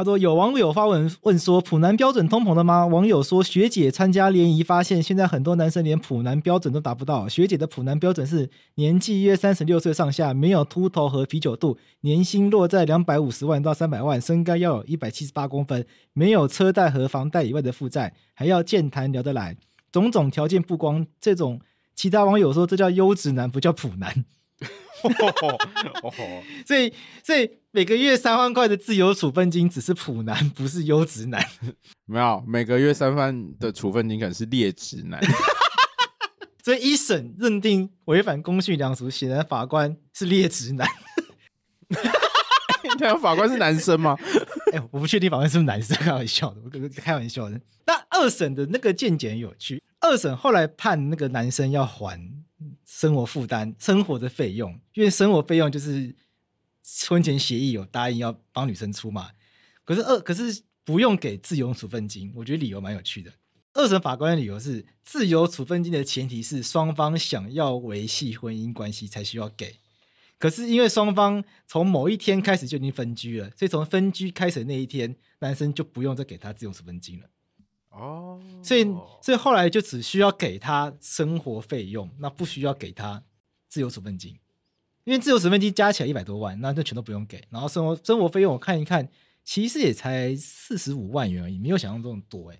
他说：“有网友发文问说，普男标准通膨了吗？”网友说：“学姐参加联谊发现，现在很多男生连普男标准都达不到。学姐的普男标准是：年纪约三十六岁上下，没有秃头和啤酒肚，年薪落在两百五十万到三百万，身高要有一百七十八公分，没有车贷和房贷以外的负债，还要健谈聊得来。种种条件不光这种，其他网友说这叫优质男，不叫普男。” [laughs] 所以，所以每个月三万块的自由处分金只是普男，不是优质男。没有，每个月三万的处分金可能是劣质男。[laughs] 所以一审认定违反公序良俗，显然法官是劣质男。哈哈哈哈哈！你法官是男生吗？[laughs] 哎，我不确定法官是不是男生，开玩笑的，我可能开玩笑的。那二审的那个见解有趣，二审后来判那个男生要还。生活负担生活的费用，因为生活费用就是婚前协议有答应要帮女生出嘛。可是二，可是不用给自由处分金，我觉得理由蛮有趣的。二审法官的理由是，自由处分金的前提是双方想要维系婚姻关系才需要给，可是因为双方从某一天开始就已经分居了，所以从分居开始那一天，男生就不用再给他自由处分金了。哦，所以所以后来就只需要给他生活费用，那不需要给他自由处分金，因为自由处分金加起来一百多万，那就全都不用给。然后生活生活费用我看一看，其实也才四十五万元而已，没有想象中多哎。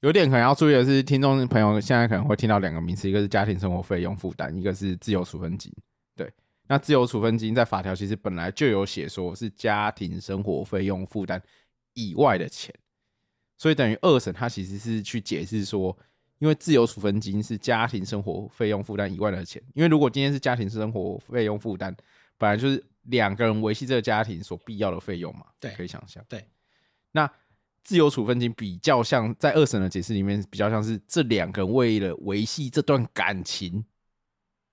有点可能要注意的是，听众朋友现在可能会听到两个名词，一个是家庭生活费用负担，一个是自由处分金。对，那自由处分金在法条其实本来就有写说是家庭生活费用负担以外的钱。所以等于二审，他其实是去解释说，因为自由处分金是家庭生活费用负担以外的钱。因为如果今天是家庭生活费用负担，本来就是两个人维系这个家庭所必要的费用嘛。对，可以想象。对，那自由处分金比较像在二审的解释里面，比较像是这两个人为了维系这段感情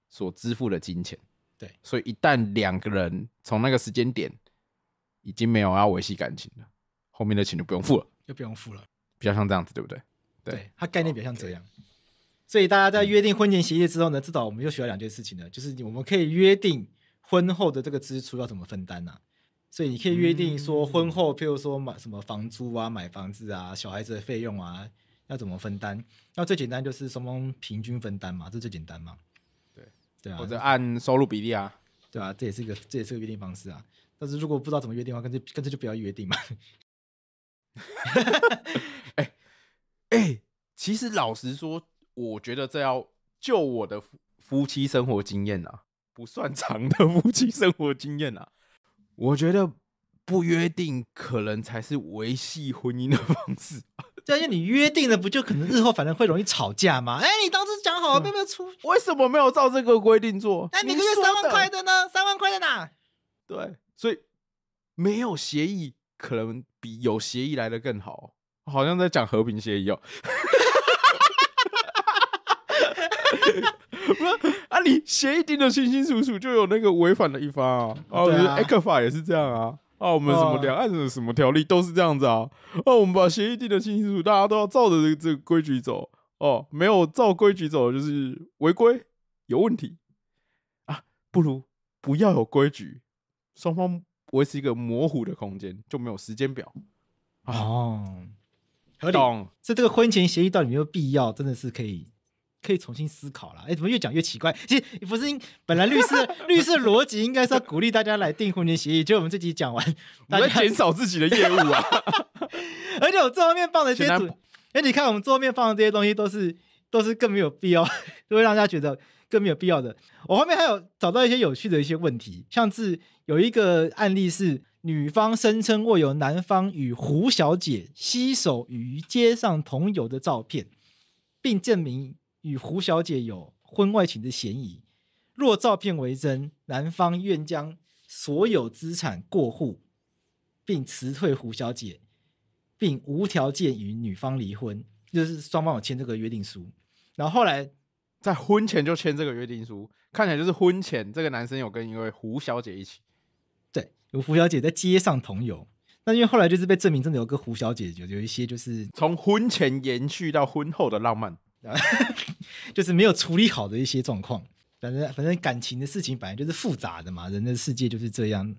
所支付的金钱。对，所以一旦两个人从那个时间点已经没有要维系感情了，后面的钱就不用付了。就不用付了，比较像这样子，对不对？对，它概念比较像这样。所以大家在约定婚前协议之后呢，至少我们又学了两件事情呢，就是我们可以约定婚后的这个支出要怎么分担呢？所以你可以约定说，婚后譬如说买什么房租啊、买房子啊、小孩子的费用啊，要怎么分担？那最简单就是双方平均分担嘛，这最简单嘛。对，对啊，或者按收入比例啊，对啊，这也是一个这也是个约定方式啊。但是如果不知道怎么约定的话，干脆干脆就不要约定嘛。[laughs] 哎其实老实说，我觉得这要就我的夫夫妻生活经验啊，不算长的夫妻生活经验啊，我觉得不约定可能才是维系婚姻的方式。而 [laughs] 且你约定了，不就可能日后反正会容易吵架吗？哎，你当时讲好了，没有出为什么没有照这个规定做？哎，每个月三万块的呢？三万块在哪？对，所以没有协议。可能比有协议来的更好，好像在讲和平协议哦。[laughs] 不啊，你协议定的清清楚楚，就有那个违反的一方啊。啊，A 克法也是这样啊。啊，我们什么两岸的什么条例都是这样子啊。啊，我们把协议定的清清楚，大家都要照着这个规矩走。哦，没有照规矩走就是违规，有问题啊。不如不要有规矩，双方。维持一个模糊的空间，就没有时间表哦。合理，是这个婚前协议到底有没有必要，真的是可以可以重新思考了。哎，怎么越讲越奇怪？其实不是，本来律师律师逻辑应该是要鼓励大家来订婚前协议。就我们自集讲完，我在减少自己的业务啊。[laughs] 而且我桌面放的这些，哎，你看我们桌面放的这些东西，都是都是更没有必要，[laughs] 都会让大家觉得。更没有必要的。我后面还有找到一些有趣的一些问题，像是有一个案例是女方声称握有男方与胡小姐携手于街上同游的照片，并证明与胡小姐有婚外情的嫌疑。若照片为真，男方愿将所有资产过户，并辞退胡小姐，并无条件与女方离婚，就是双方有签这个约定书。然后后来。在婚前就签这个约定书，看起来就是婚前这个男生有跟一位胡小姐一起，对，有胡小姐在街上同游。那因为后来就是被证明真的有个胡小姐，有有一些就是从婚前延续到婚后的浪漫，[laughs] 就是没有处理好的一些状况。反正反正感情的事情本来就是复杂的嘛，人的世界就是这样。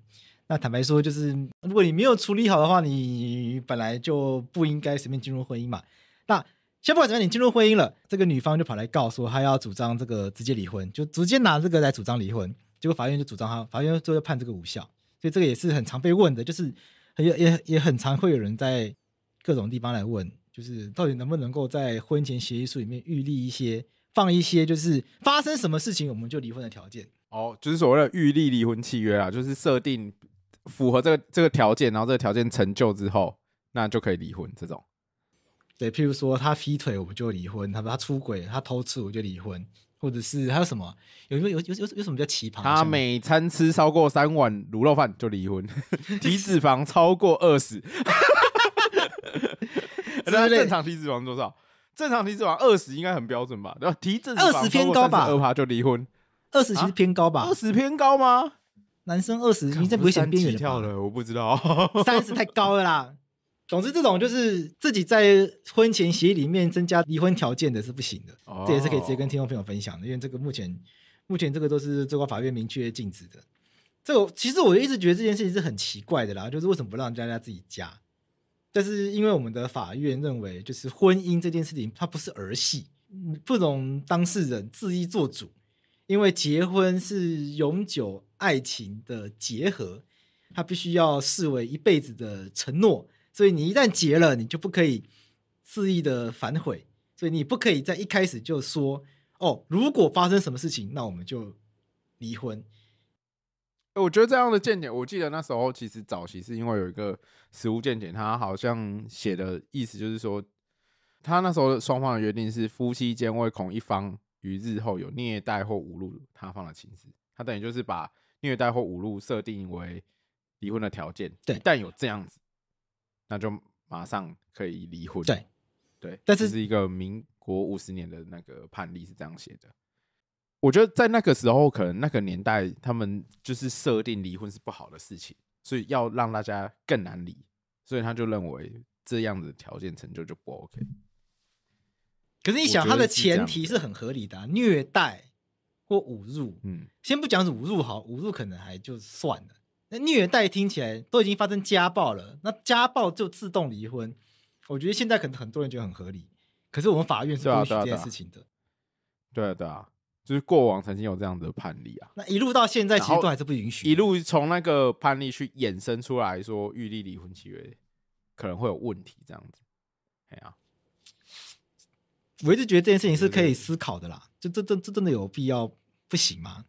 那坦白说，就是如果你没有处理好的话，你本来就不应该随便进入婚姻嘛。那。先不管怎样，你进入婚姻了，这个女方就跑来告诉她要主张这个直接离婚，就直接拿这个来主张离婚。结果法院就主张她，法院最后判这个无效。所以这个也是很常被问的，就是很也也很常会有人在各种地方来问，就是到底能不能够在婚前协议书里面预立一些，放一些就是发生什么事情我们就离婚的条件。哦，就是所谓的预立离婚契约啊，就是设定符合这个这个条件，然后这个条件成就之后，那就可以离婚这种。对，譬如说他劈腿我们就离婚，他他出轨他偷吃我就离婚，或者是还有什么？有有有有有什么叫奇葩？他每餐吃超过三碗卤肉饭就离婚，[laughs] 体脂肪超过二十。[laughs] 正常体脂肪多少？正常体脂肪二十应该很标准吧？对吧？体脂二十偏高吧？二趴就离婚？二十其实偏高吧？二十偏高吗？男生二十已不在危险边缘了，我不知道。三十太高了啦。总之，这种就是自己在婚前协议里面增加离婚条件的是不行的，这也是可以直接跟听众朋友分享的。因为这个目前目前这个都是最高法院明确禁止的。这个其实我一直觉得这件事情是很奇怪的啦，就是为什么不让家家自己加？但是因为我们的法院认为，就是婚姻这件事情它不是儿戏，不容当事人自意做主。因为结婚是永久爱情的结合，它必须要视为一辈子的承诺。所以你一旦结了，你就不可以肆意的反悔。所以你不可以在一开始就说：“哦，如果发生什么事情，那我们就离婚。”我觉得这样的见解，我记得那时候其实早期是因为有一个实物见解，他好像写的意思就是说，他那时候双方的约定是夫妻间为恐一方于日后有虐待或侮辱他方的情事，他等于就是把虐待或侮辱设定为离婚的条件。一旦有这样子。那就马上可以离婚。对，对，但是是一个民国五十年的那个判例是这样写的。我觉得在那个时候，可能那个年代他们就是设定离婚是不好的事情，所以要让大家更难离，所以他就认为这样子条件成就就不 OK。可是你想，它的前提是很合理的，虐待或侮辱。嗯，先不讲是侮辱好，侮辱可能还就算了。那虐待听起来都已经发生家暴了，那家暴就自动离婚，我觉得现在可能很多人觉得很合理，可是我们法院是不允许这件事情的。对啊对啊，就是过往曾经有这样的判例啊，那一路到现在其实都还是不允许。一路从那个判例去衍生出来说预立离婚契约可能会有问题这样子，哎呀，我一直觉得这件事情是可以思考的啦，就这这这真的有必要不行吗？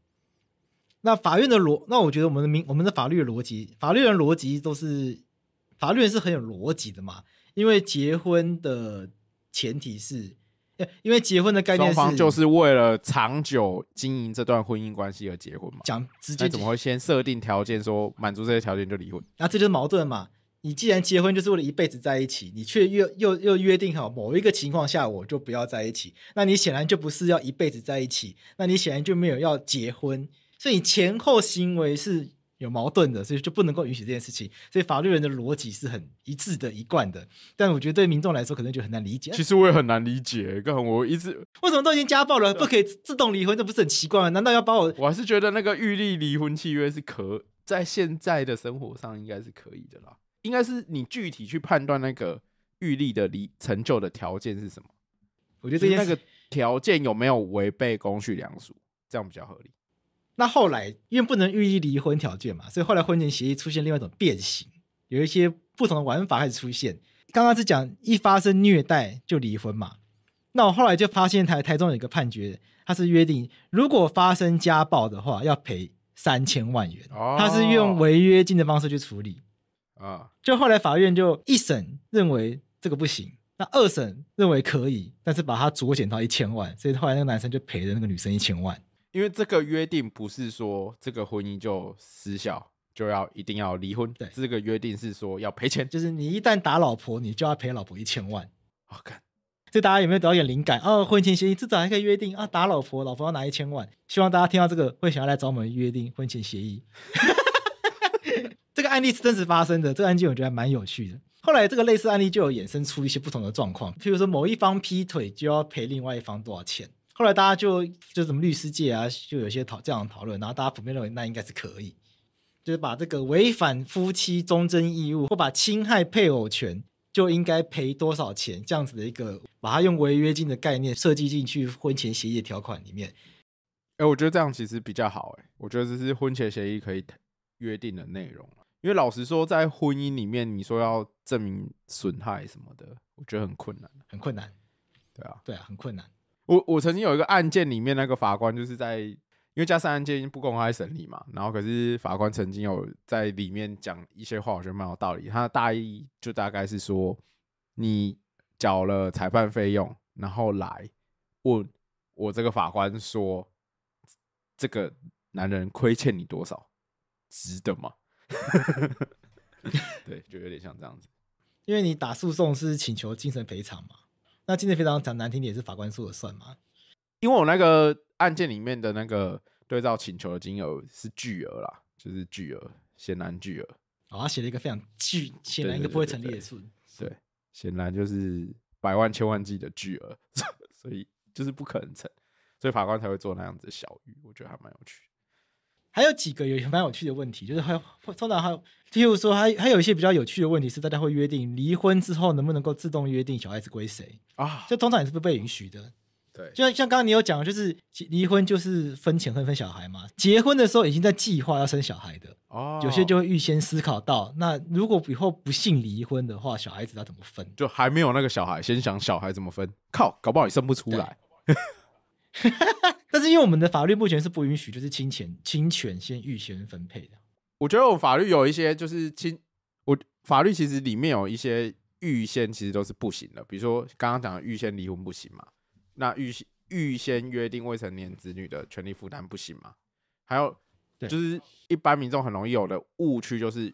那法院的逻，那我觉得我们的民，我们的法律的逻辑，法律人逻辑都是，法律人是很有逻辑的嘛。因为结婚的前提是，因为结婚的概念，双方就是为了长久经营这段婚姻关系而结婚嘛。讲直接怎么会先设定条件说满足这些条件就离婚？那这就是矛盾嘛。你既然结婚就是为了一辈子在一起，你却又又又约定好某一个情况下我就不要在一起，那你显然就不是要一辈子在一起，那你显然就没有要结婚。所以前后行为是有矛盾的，所以就不能够允许这件事情。所以法律人的逻辑是很一致的、一贯的，但我觉得对民众来说可能就很难理解。其实我也很难理解，跟我一直 [laughs] 为什么都已经家暴了，不可以自动离婚，这不是很奇怪吗？难道要把我？我还是觉得那个预立离婚契约是可在现在的生活上应该是可以的啦。应该是你具体去判断那个预立的离成就的条件是什么。我觉得这件那个条件有没有违背公序良俗，这样比较合理。那后来，因为不能预依离婚条件嘛，所以后来婚前协议出现另外一种变形，有一些不同的玩法开始出现。刚刚是讲一发生虐待就离婚嘛，那我后来就发现台台中有一个判决，他是约定如果发生家暴的话要赔三千万元，他是用违约金的方式去处理啊。就后来法院就一审认为这个不行，那二审认为可以，但是把它酌减到一千万，所以后来那个男生就赔了那个女生一千万。因为这个约定不是说这个婚姻就失效，就要一定要离婚。对，这个约定是说要赔钱，就是你一旦打老婆，你就要赔老婆一千万。我看，这大家有没有得到点灵感？哦，婚前协议至少还可以约定啊，打老婆，老婆要拿一千万。希望大家听到这个会想要来找我们约定婚前协议。[laughs] 这个案例是真实发生的，这个案件我觉得还蛮有趣的。后来这个类似案例就有衍生出一些不同的状况，譬如说某一方劈腿就要赔另外一方多少钱。后来大家就就什么律师界啊，就有些讨这样的讨论，然后大家普遍认为那应该是可以，就是把这个违反夫妻忠贞义务或把侵害配偶权就应该赔多少钱这样子的一个，把它用违约金的概念设计进去婚前协议条款里面。哎，我觉得这样其实比较好。哎，我觉得这是婚前协议可以约定的内容。因为老实说，在婚姻里面，你说要证明损害什么的，我觉得很困难，很困难。对啊，对啊，很困难。我我曾经有一个案件里面，那个法官就是在因为加上案件不公开审理嘛，然后可是法官曾经有在里面讲一些话，我觉得蛮有道理。他的大意就大概是说，你缴了裁判费用，然后来问我这个法官说，这个男人亏欠你多少，值得吗？[laughs] 对，就有点像这样子，[laughs] 因为你打诉讼是请求精神赔偿嘛。那今天非常讲难听点，是法官说了算吗？因为我那个案件里面的那个对照请求的金额是巨额啦，就是巨额，显然巨额。哦，他写了一个非常巨，显然一个不会成立的数。对，显然就是百万千万计的巨额，所以就是不可能成，所以法官才会做那样子小鱼，我觉得还蛮有趣。还有几个有蛮有趣的问题，就是还通常还有，譬如说还还有一些比较有趣的问题是，大家会约定离婚之后能不能够自动约定小孩子归谁啊？就通常也是不被允许的。对，就像像刚刚你有讲，就是离婚就是分钱和分小孩嘛。结婚的时候已经在计划要生小孩的，哦，有些就会预先思考到，那如果以后不幸离婚的话，小孩子要怎么分？就还没有那个小孩，先想小孩怎么分？靠，搞不好你生不出来。[laughs] 但是因为我们的法律目前是不允许，就是侵权侵权先预先分配的。我觉得我法律有一些就是侵，我法律其实里面有一些预先其实都是不行的。比如说刚刚讲的预先离婚不行嘛，那预先预先约定未成年子女的权利负担不行嘛。还有就是一般民众很容易有的误区就是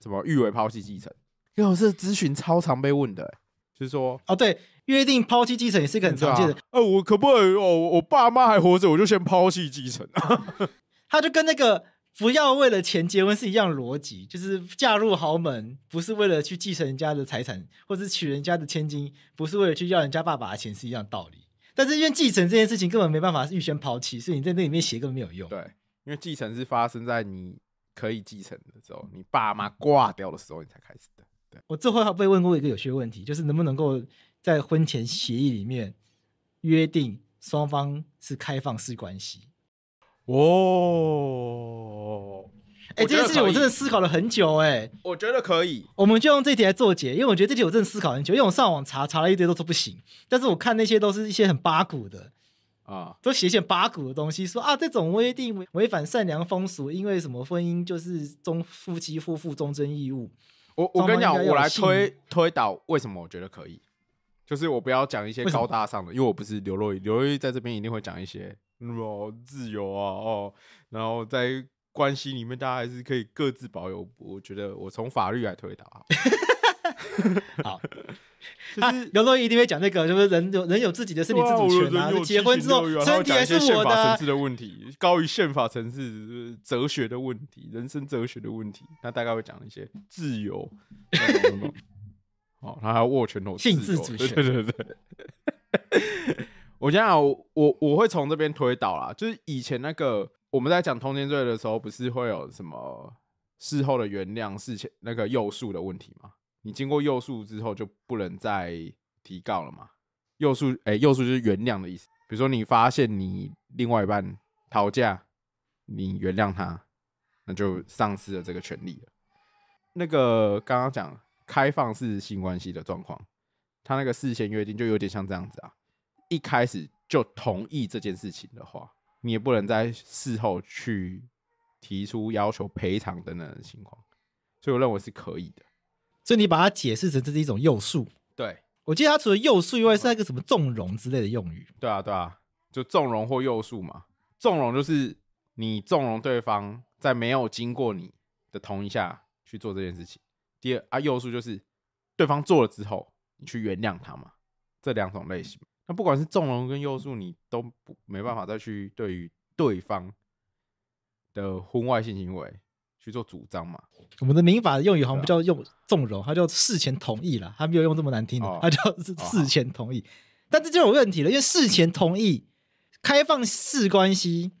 什么预为抛弃继承，因为我是咨询超常被问的。就是说，哦，对，约定抛弃继承也是一个很常见的。呃，我可不可以，哦，我爸妈还活着，我就先抛弃继承？[laughs] 他就跟那个不要为了钱结婚是一样逻辑，就是嫁入豪门不是为了去继承人家的财产，或是娶人家的千金不是为了去要人家爸爸的钱是一样道理。但是因为继承这件事情根本没办法预先抛弃，所以你在那里面写根本没有用。对，因为继承是发生在你可以继承的时候，你爸妈挂掉的时候，你才开始。我最后还被问过一个有趣的问题，就是能不能够在婚前协议里面约定双方是开放式关系？哦，哎，这件事情我真的思考了很久，哎，我觉得可以，我们就用这题来做解，因为我觉得这题我真的思考很久，因为我上网查查了一堆都说不行，但是我看那些都是一些很八股的啊，都写些八股的东西，说啊这种约定违违反善良风俗，因为什么婚姻就是忠夫妻夫妇忠贞义务。我我跟你讲，我来推推导为什么我觉得可以，就是我不要讲一些高大上的，因为我不是刘若英，刘若英在这边一定会讲一些什么自由啊哦，然后在关系里面大家还是可以各自保有，我觉得我从法律来推导，[laughs] [laughs] 好。啊，刘若英一定会讲那个，就是人有人有自己的身体自主权啊！就结婚之后，身体是我的。然层次的问题，高于宪法层次哲学的问题，人生哲学的问题。他大概会讲一些自由，什么？[laughs] 哦，他还要握拳头，性自主权。对对对。[laughs] 我这样，我我会从这边推导啦。就是以前那个我们在讲通奸罪的时候，不是会有什么事后的原谅事前那个诱诉的问题吗？你经过右诉之后就不能再提告了嘛？右诉，哎，右诉就是原谅的意思。比如说，你发现你另外一半讨价，你原谅他，那就丧失了这个权利了。那个刚刚讲开放式性关系的状况，他那个事先约定就有点像这样子啊。一开始就同意这件事情的话，你也不能在事后去提出要求赔偿等等的情况，所以我认为是可以的。所以你把它解释成这是一种诱术，对我记得它除了诱术以外，是那个什么纵容之类的用语。对啊，对啊，就纵容或诱术嘛。纵容就是你纵容对方在没有经过你的同意下去做这件事情。第二啊，诱术就是对方做了之后，你去原谅他嘛。这两种类型，那不管是纵容跟诱术，你都不没办法再去对于对方的婚外性行为。去做主张嘛？我们的民法用语好像不叫用纵容，它叫事前同意了。它没有用这么难听的，它叫事前同意。但这就有问题了，因为事前同意开放式关系，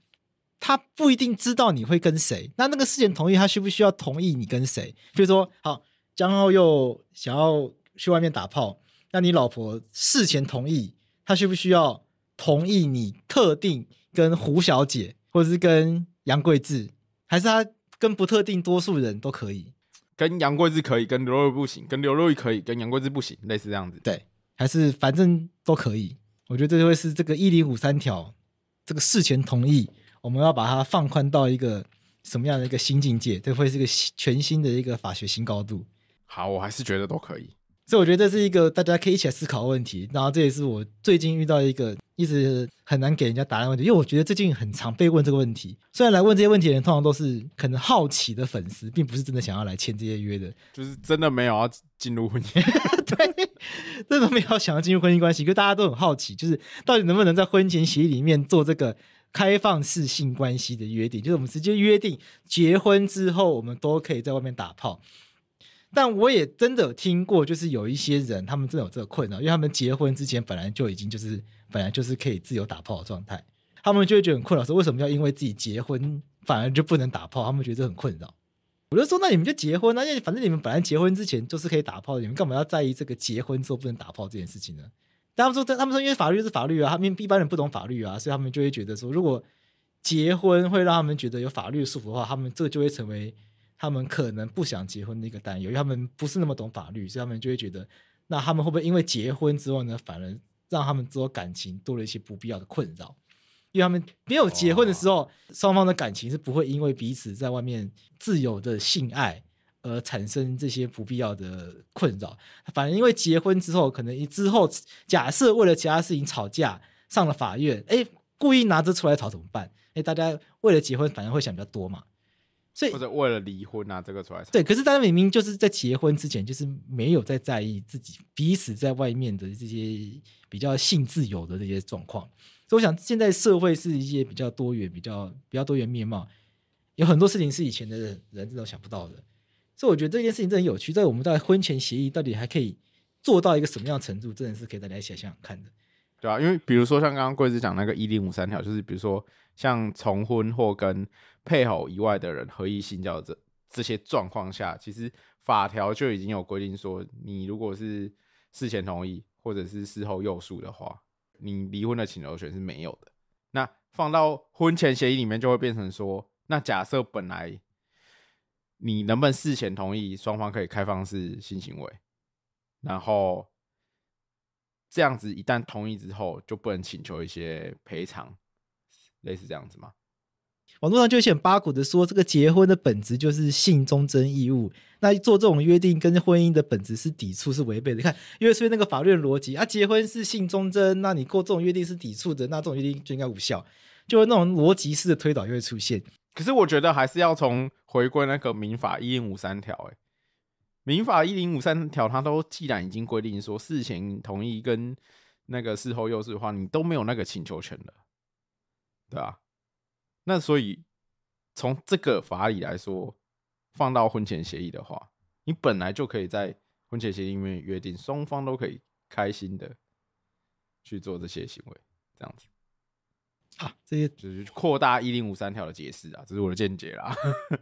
他不一定知道你会跟谁。那那个事前同意，他需不需要同意你跟谁？比如说，好，江浩又想要去外面打炮，那你老婆事前同意，他需不需要同意你特定跟胡小姐，或者是跟杨贵志，还是他？跟不特定多数人都可以，跟杨贵枝可以，跟刘若不行，跟刘若玉可以，跟杨贵枝不行，类似这样子。对，还是反正都可以。我觉得这会是这个一零五三条，这个事前同意，我们要把它放宽到一个什么样的一个新境界？这会是一个全新的一个法学新高度。好，我还是觉得都可以。所以我觉得这是一个大家可以一起来思考的问题，然后这也是我最近遇到一个一直很难给人家答案问题，因为我觉得最近很常被问这个问题。虽然来问这些问题的人通常都是可能好奇的粉丝，并不是真的想要来签这些约的，就是真的没有要进入婚姻，[laughs] 对，真的没有想要进入婚姻关系，因为大家都很好奇，就是到底能不能在婚前协议里面做这个开放式性关系的约定，就是我们直接约定结婚之后我们都可以在外面打炮。但我也真的听过，就是有一些人，他们真的有这个困扰，因为他们结婚之前本来就已经就是本来就是可以自由打炮的状态，他们就会觉得很困扰，说为什么要因为自己结婚反而就不能打炮？他们觉得很困扰。[laughs] 我就说，那你们就结婚啊，因为反正你们本来结婚之前就是可以打炮的，你们干嘛要在意这个结婚之后不能打炮这件事情呢？他们说，他们说，因为法律是法律啊，他们一般人不懂法律啊，所以他们就会觉得说，如果结婚会让他们觉得有法律束缚的话，他们这个就会成为。他们可能不想结婚的一个担忧，因为他们不是那么懂法律，所以他们就会觉得，那他们会不会因为结婚之后呢，反而让他们后感情多了一些不必要的困扰？因为他们没有结婚的时候，双方的感情是不会因为彼此在外面自由的性爱而产生这些不必要的困扰。反而因为结婚之后，可能之后假设为了其他事情吵架上了法院，哎，故意拿着出来吵怎么办？哎，大家为了结婚，反而会想比较多嘛。或者为了离婚啊，这个出来。对。可是，大家明明就是在结婚之前，就是没有在在意自己彼此在外面的这些比较性自由的这些状况。所以，我想现在社会是一些比较多元、比较比较多元面貌，有很多事情是以前的人这种想不到的。所以，我觉得这件事情真的很有趣，在我们在婚前协议到底还可以做到一个什么样的程度，真的是可以大家想想看的。对啊，因为比如说像刚刚贵子讲那个一零五三条，就是比如说像重婚或跟。配偶以外的人合一性交这这些状况下，其实法条就已经有规定说，你如果是事前同意或者是事后又诉的话，你离婚的请求权是没有的。那放到婚前协议里面，就会变成说，那假设本来你能不能事前同意双方可以开放式性行为，然后这样子一旦同意之后，就不能请求一些赔偿，类似这样子吗？网络上就很八股的说，这个结婚的本质就是性忠贞义务。那做这种约定跟婚姻的本质是抵触，是违背的。看，因为所以那个法律逻辑啊，结婚是性忠贞，那你过这种约定是抵触的，那这种约定就应该无效。就是那种逻辑式的推导就会出现。可是我觉得还是要从回归那个民法一零五三条。哎，民法一零五三条，它都既然已经规定说，事前同意跟那个事后是的话，你都没有那个请求权了，对吧？那所以，从这个法理来说，放到婚前协议的话，你本来就可以在婚前协议里面约定，双方都可以开心的去做这些行为，这样子。好，这些就是扩大一零五三条的解释啊，这是我的见解啦。[laughs]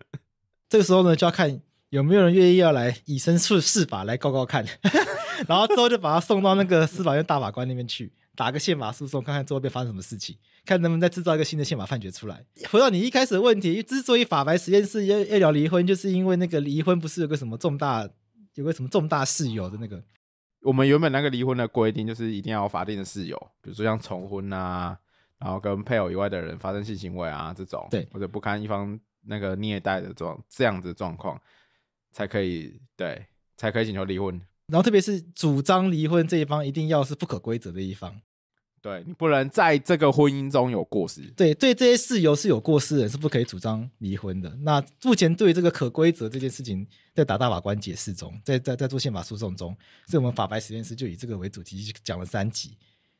这个时候呢，就要看有没有人愿意要来以身试试法来告告看，[laughs] 然后之后就把他送到那个司法院大法官那边去。打个宪法诉讼，看看之后边发生什么事情，看能不能再制造一个新的宪法判决出来。回到你一开始的问题，之所以法白实验室要要聊离婚，就是因为那个离婚不是有个什么重大，有个什么重大事由的那个。我们原本那个离婚的规定就是一定要有法定的事由，比如说像重婚啊，然后跟配偶以外的人发生性行为啊这种，对，或者不堪一方那个虐待的状这样子状况，才可以对，才可以请求离婚。然后特别是主张离婚这一方一定要是不可规则的一方。对你不能在这个婚姻中有过失，对对这些事由是有过失人是不可以主张离婚的。那目前对这个可规则这件事情，在打大法官解释中，在在在做宪法诉讼中，是我们法白实验室就以这个为主题讲了三集。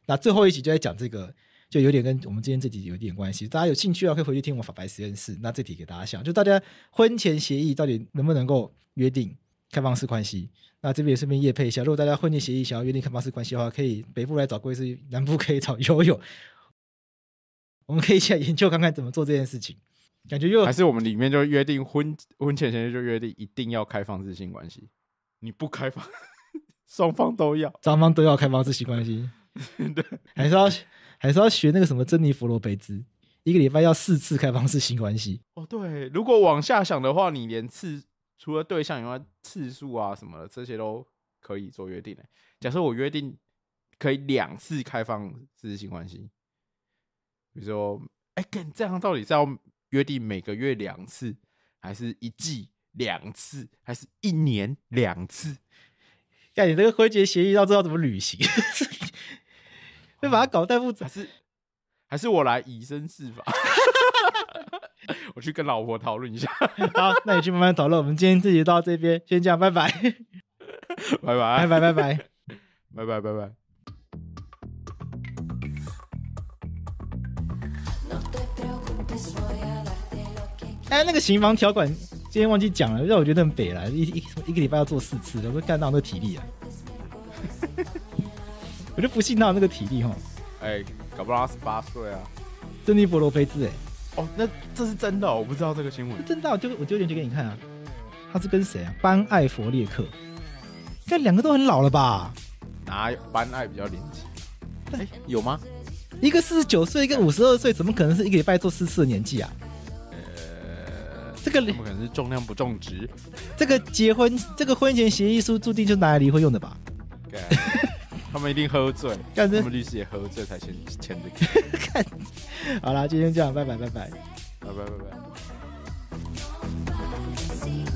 那最后一集就在讲这个，就有点跟我们今天这集有一点关系。大家有兴趣啊，可以回去听我们法白实验室。那这题给大家想，就大家婚前协议到底能不能够约定？开放式关系，那这边也顺便叶配一下。如果大家婚前协议想要约定开放式关系的话，可以北部来找贵司，南部可以找悠悠。我们可以一起来研究看看怎么做这件事情。感觉又还是我们里面就约定婚婚前协议就约定一定要开放式性关系，你不开放，[laughs] 双方都要，双方都要开放式性关系。[laughs] 对，还是要还是要学那个什么珍妮佛罗贝兹，一个礼拜要四次开放式性关系。哦，对，如果往下想的话，你连次。除了对象以外，次数啊什么的，这些都可以做约定的。假设我约定可以两次开放实质性关系，比如说，哎，这样到底是要约定每个月两次，还是一季两次，还是一年两次？看你这个婚前协议要知道怎么履行，会 [laughs] 把它搞太复杂。还是我来以身试法，[laughs] 我去跟老婆讨论一下。[laughs] 好，那你去慢慢讨论。我们今天自己到这边先这样，拜拜，[laughs] 拜拜，拜拜，拜拜，拜拜，拜拜。哎，那个刑房条款今天忘记讲了，让我觉得很北了。一一一个礼拜要做四次，我干到那体力啊！我就不信他那个体力哈。哎。搞不到十八岁啊！珍妮佛·罗佩兹哎，哦，那这是真的，我不知道这个新闻。真的，就我丢点去给你看啊。他是跟谁？啊？班艾佛列克。这两个都很老了吧？哪有班艾比较年轻？对，有吗？一个四十九岁，一个五十二岁，怎么可能是一个礼拜做四次的年纪啊？呃，这个怎么可能是重量不重值。这个结婚，这个婚前协议书注定就拿来离婚用的吧？他们一定喝醉，我们律师也喝醉才签签的。[laughs] 好啦，今天这样，拜拜拜拜，拜拜拜拜。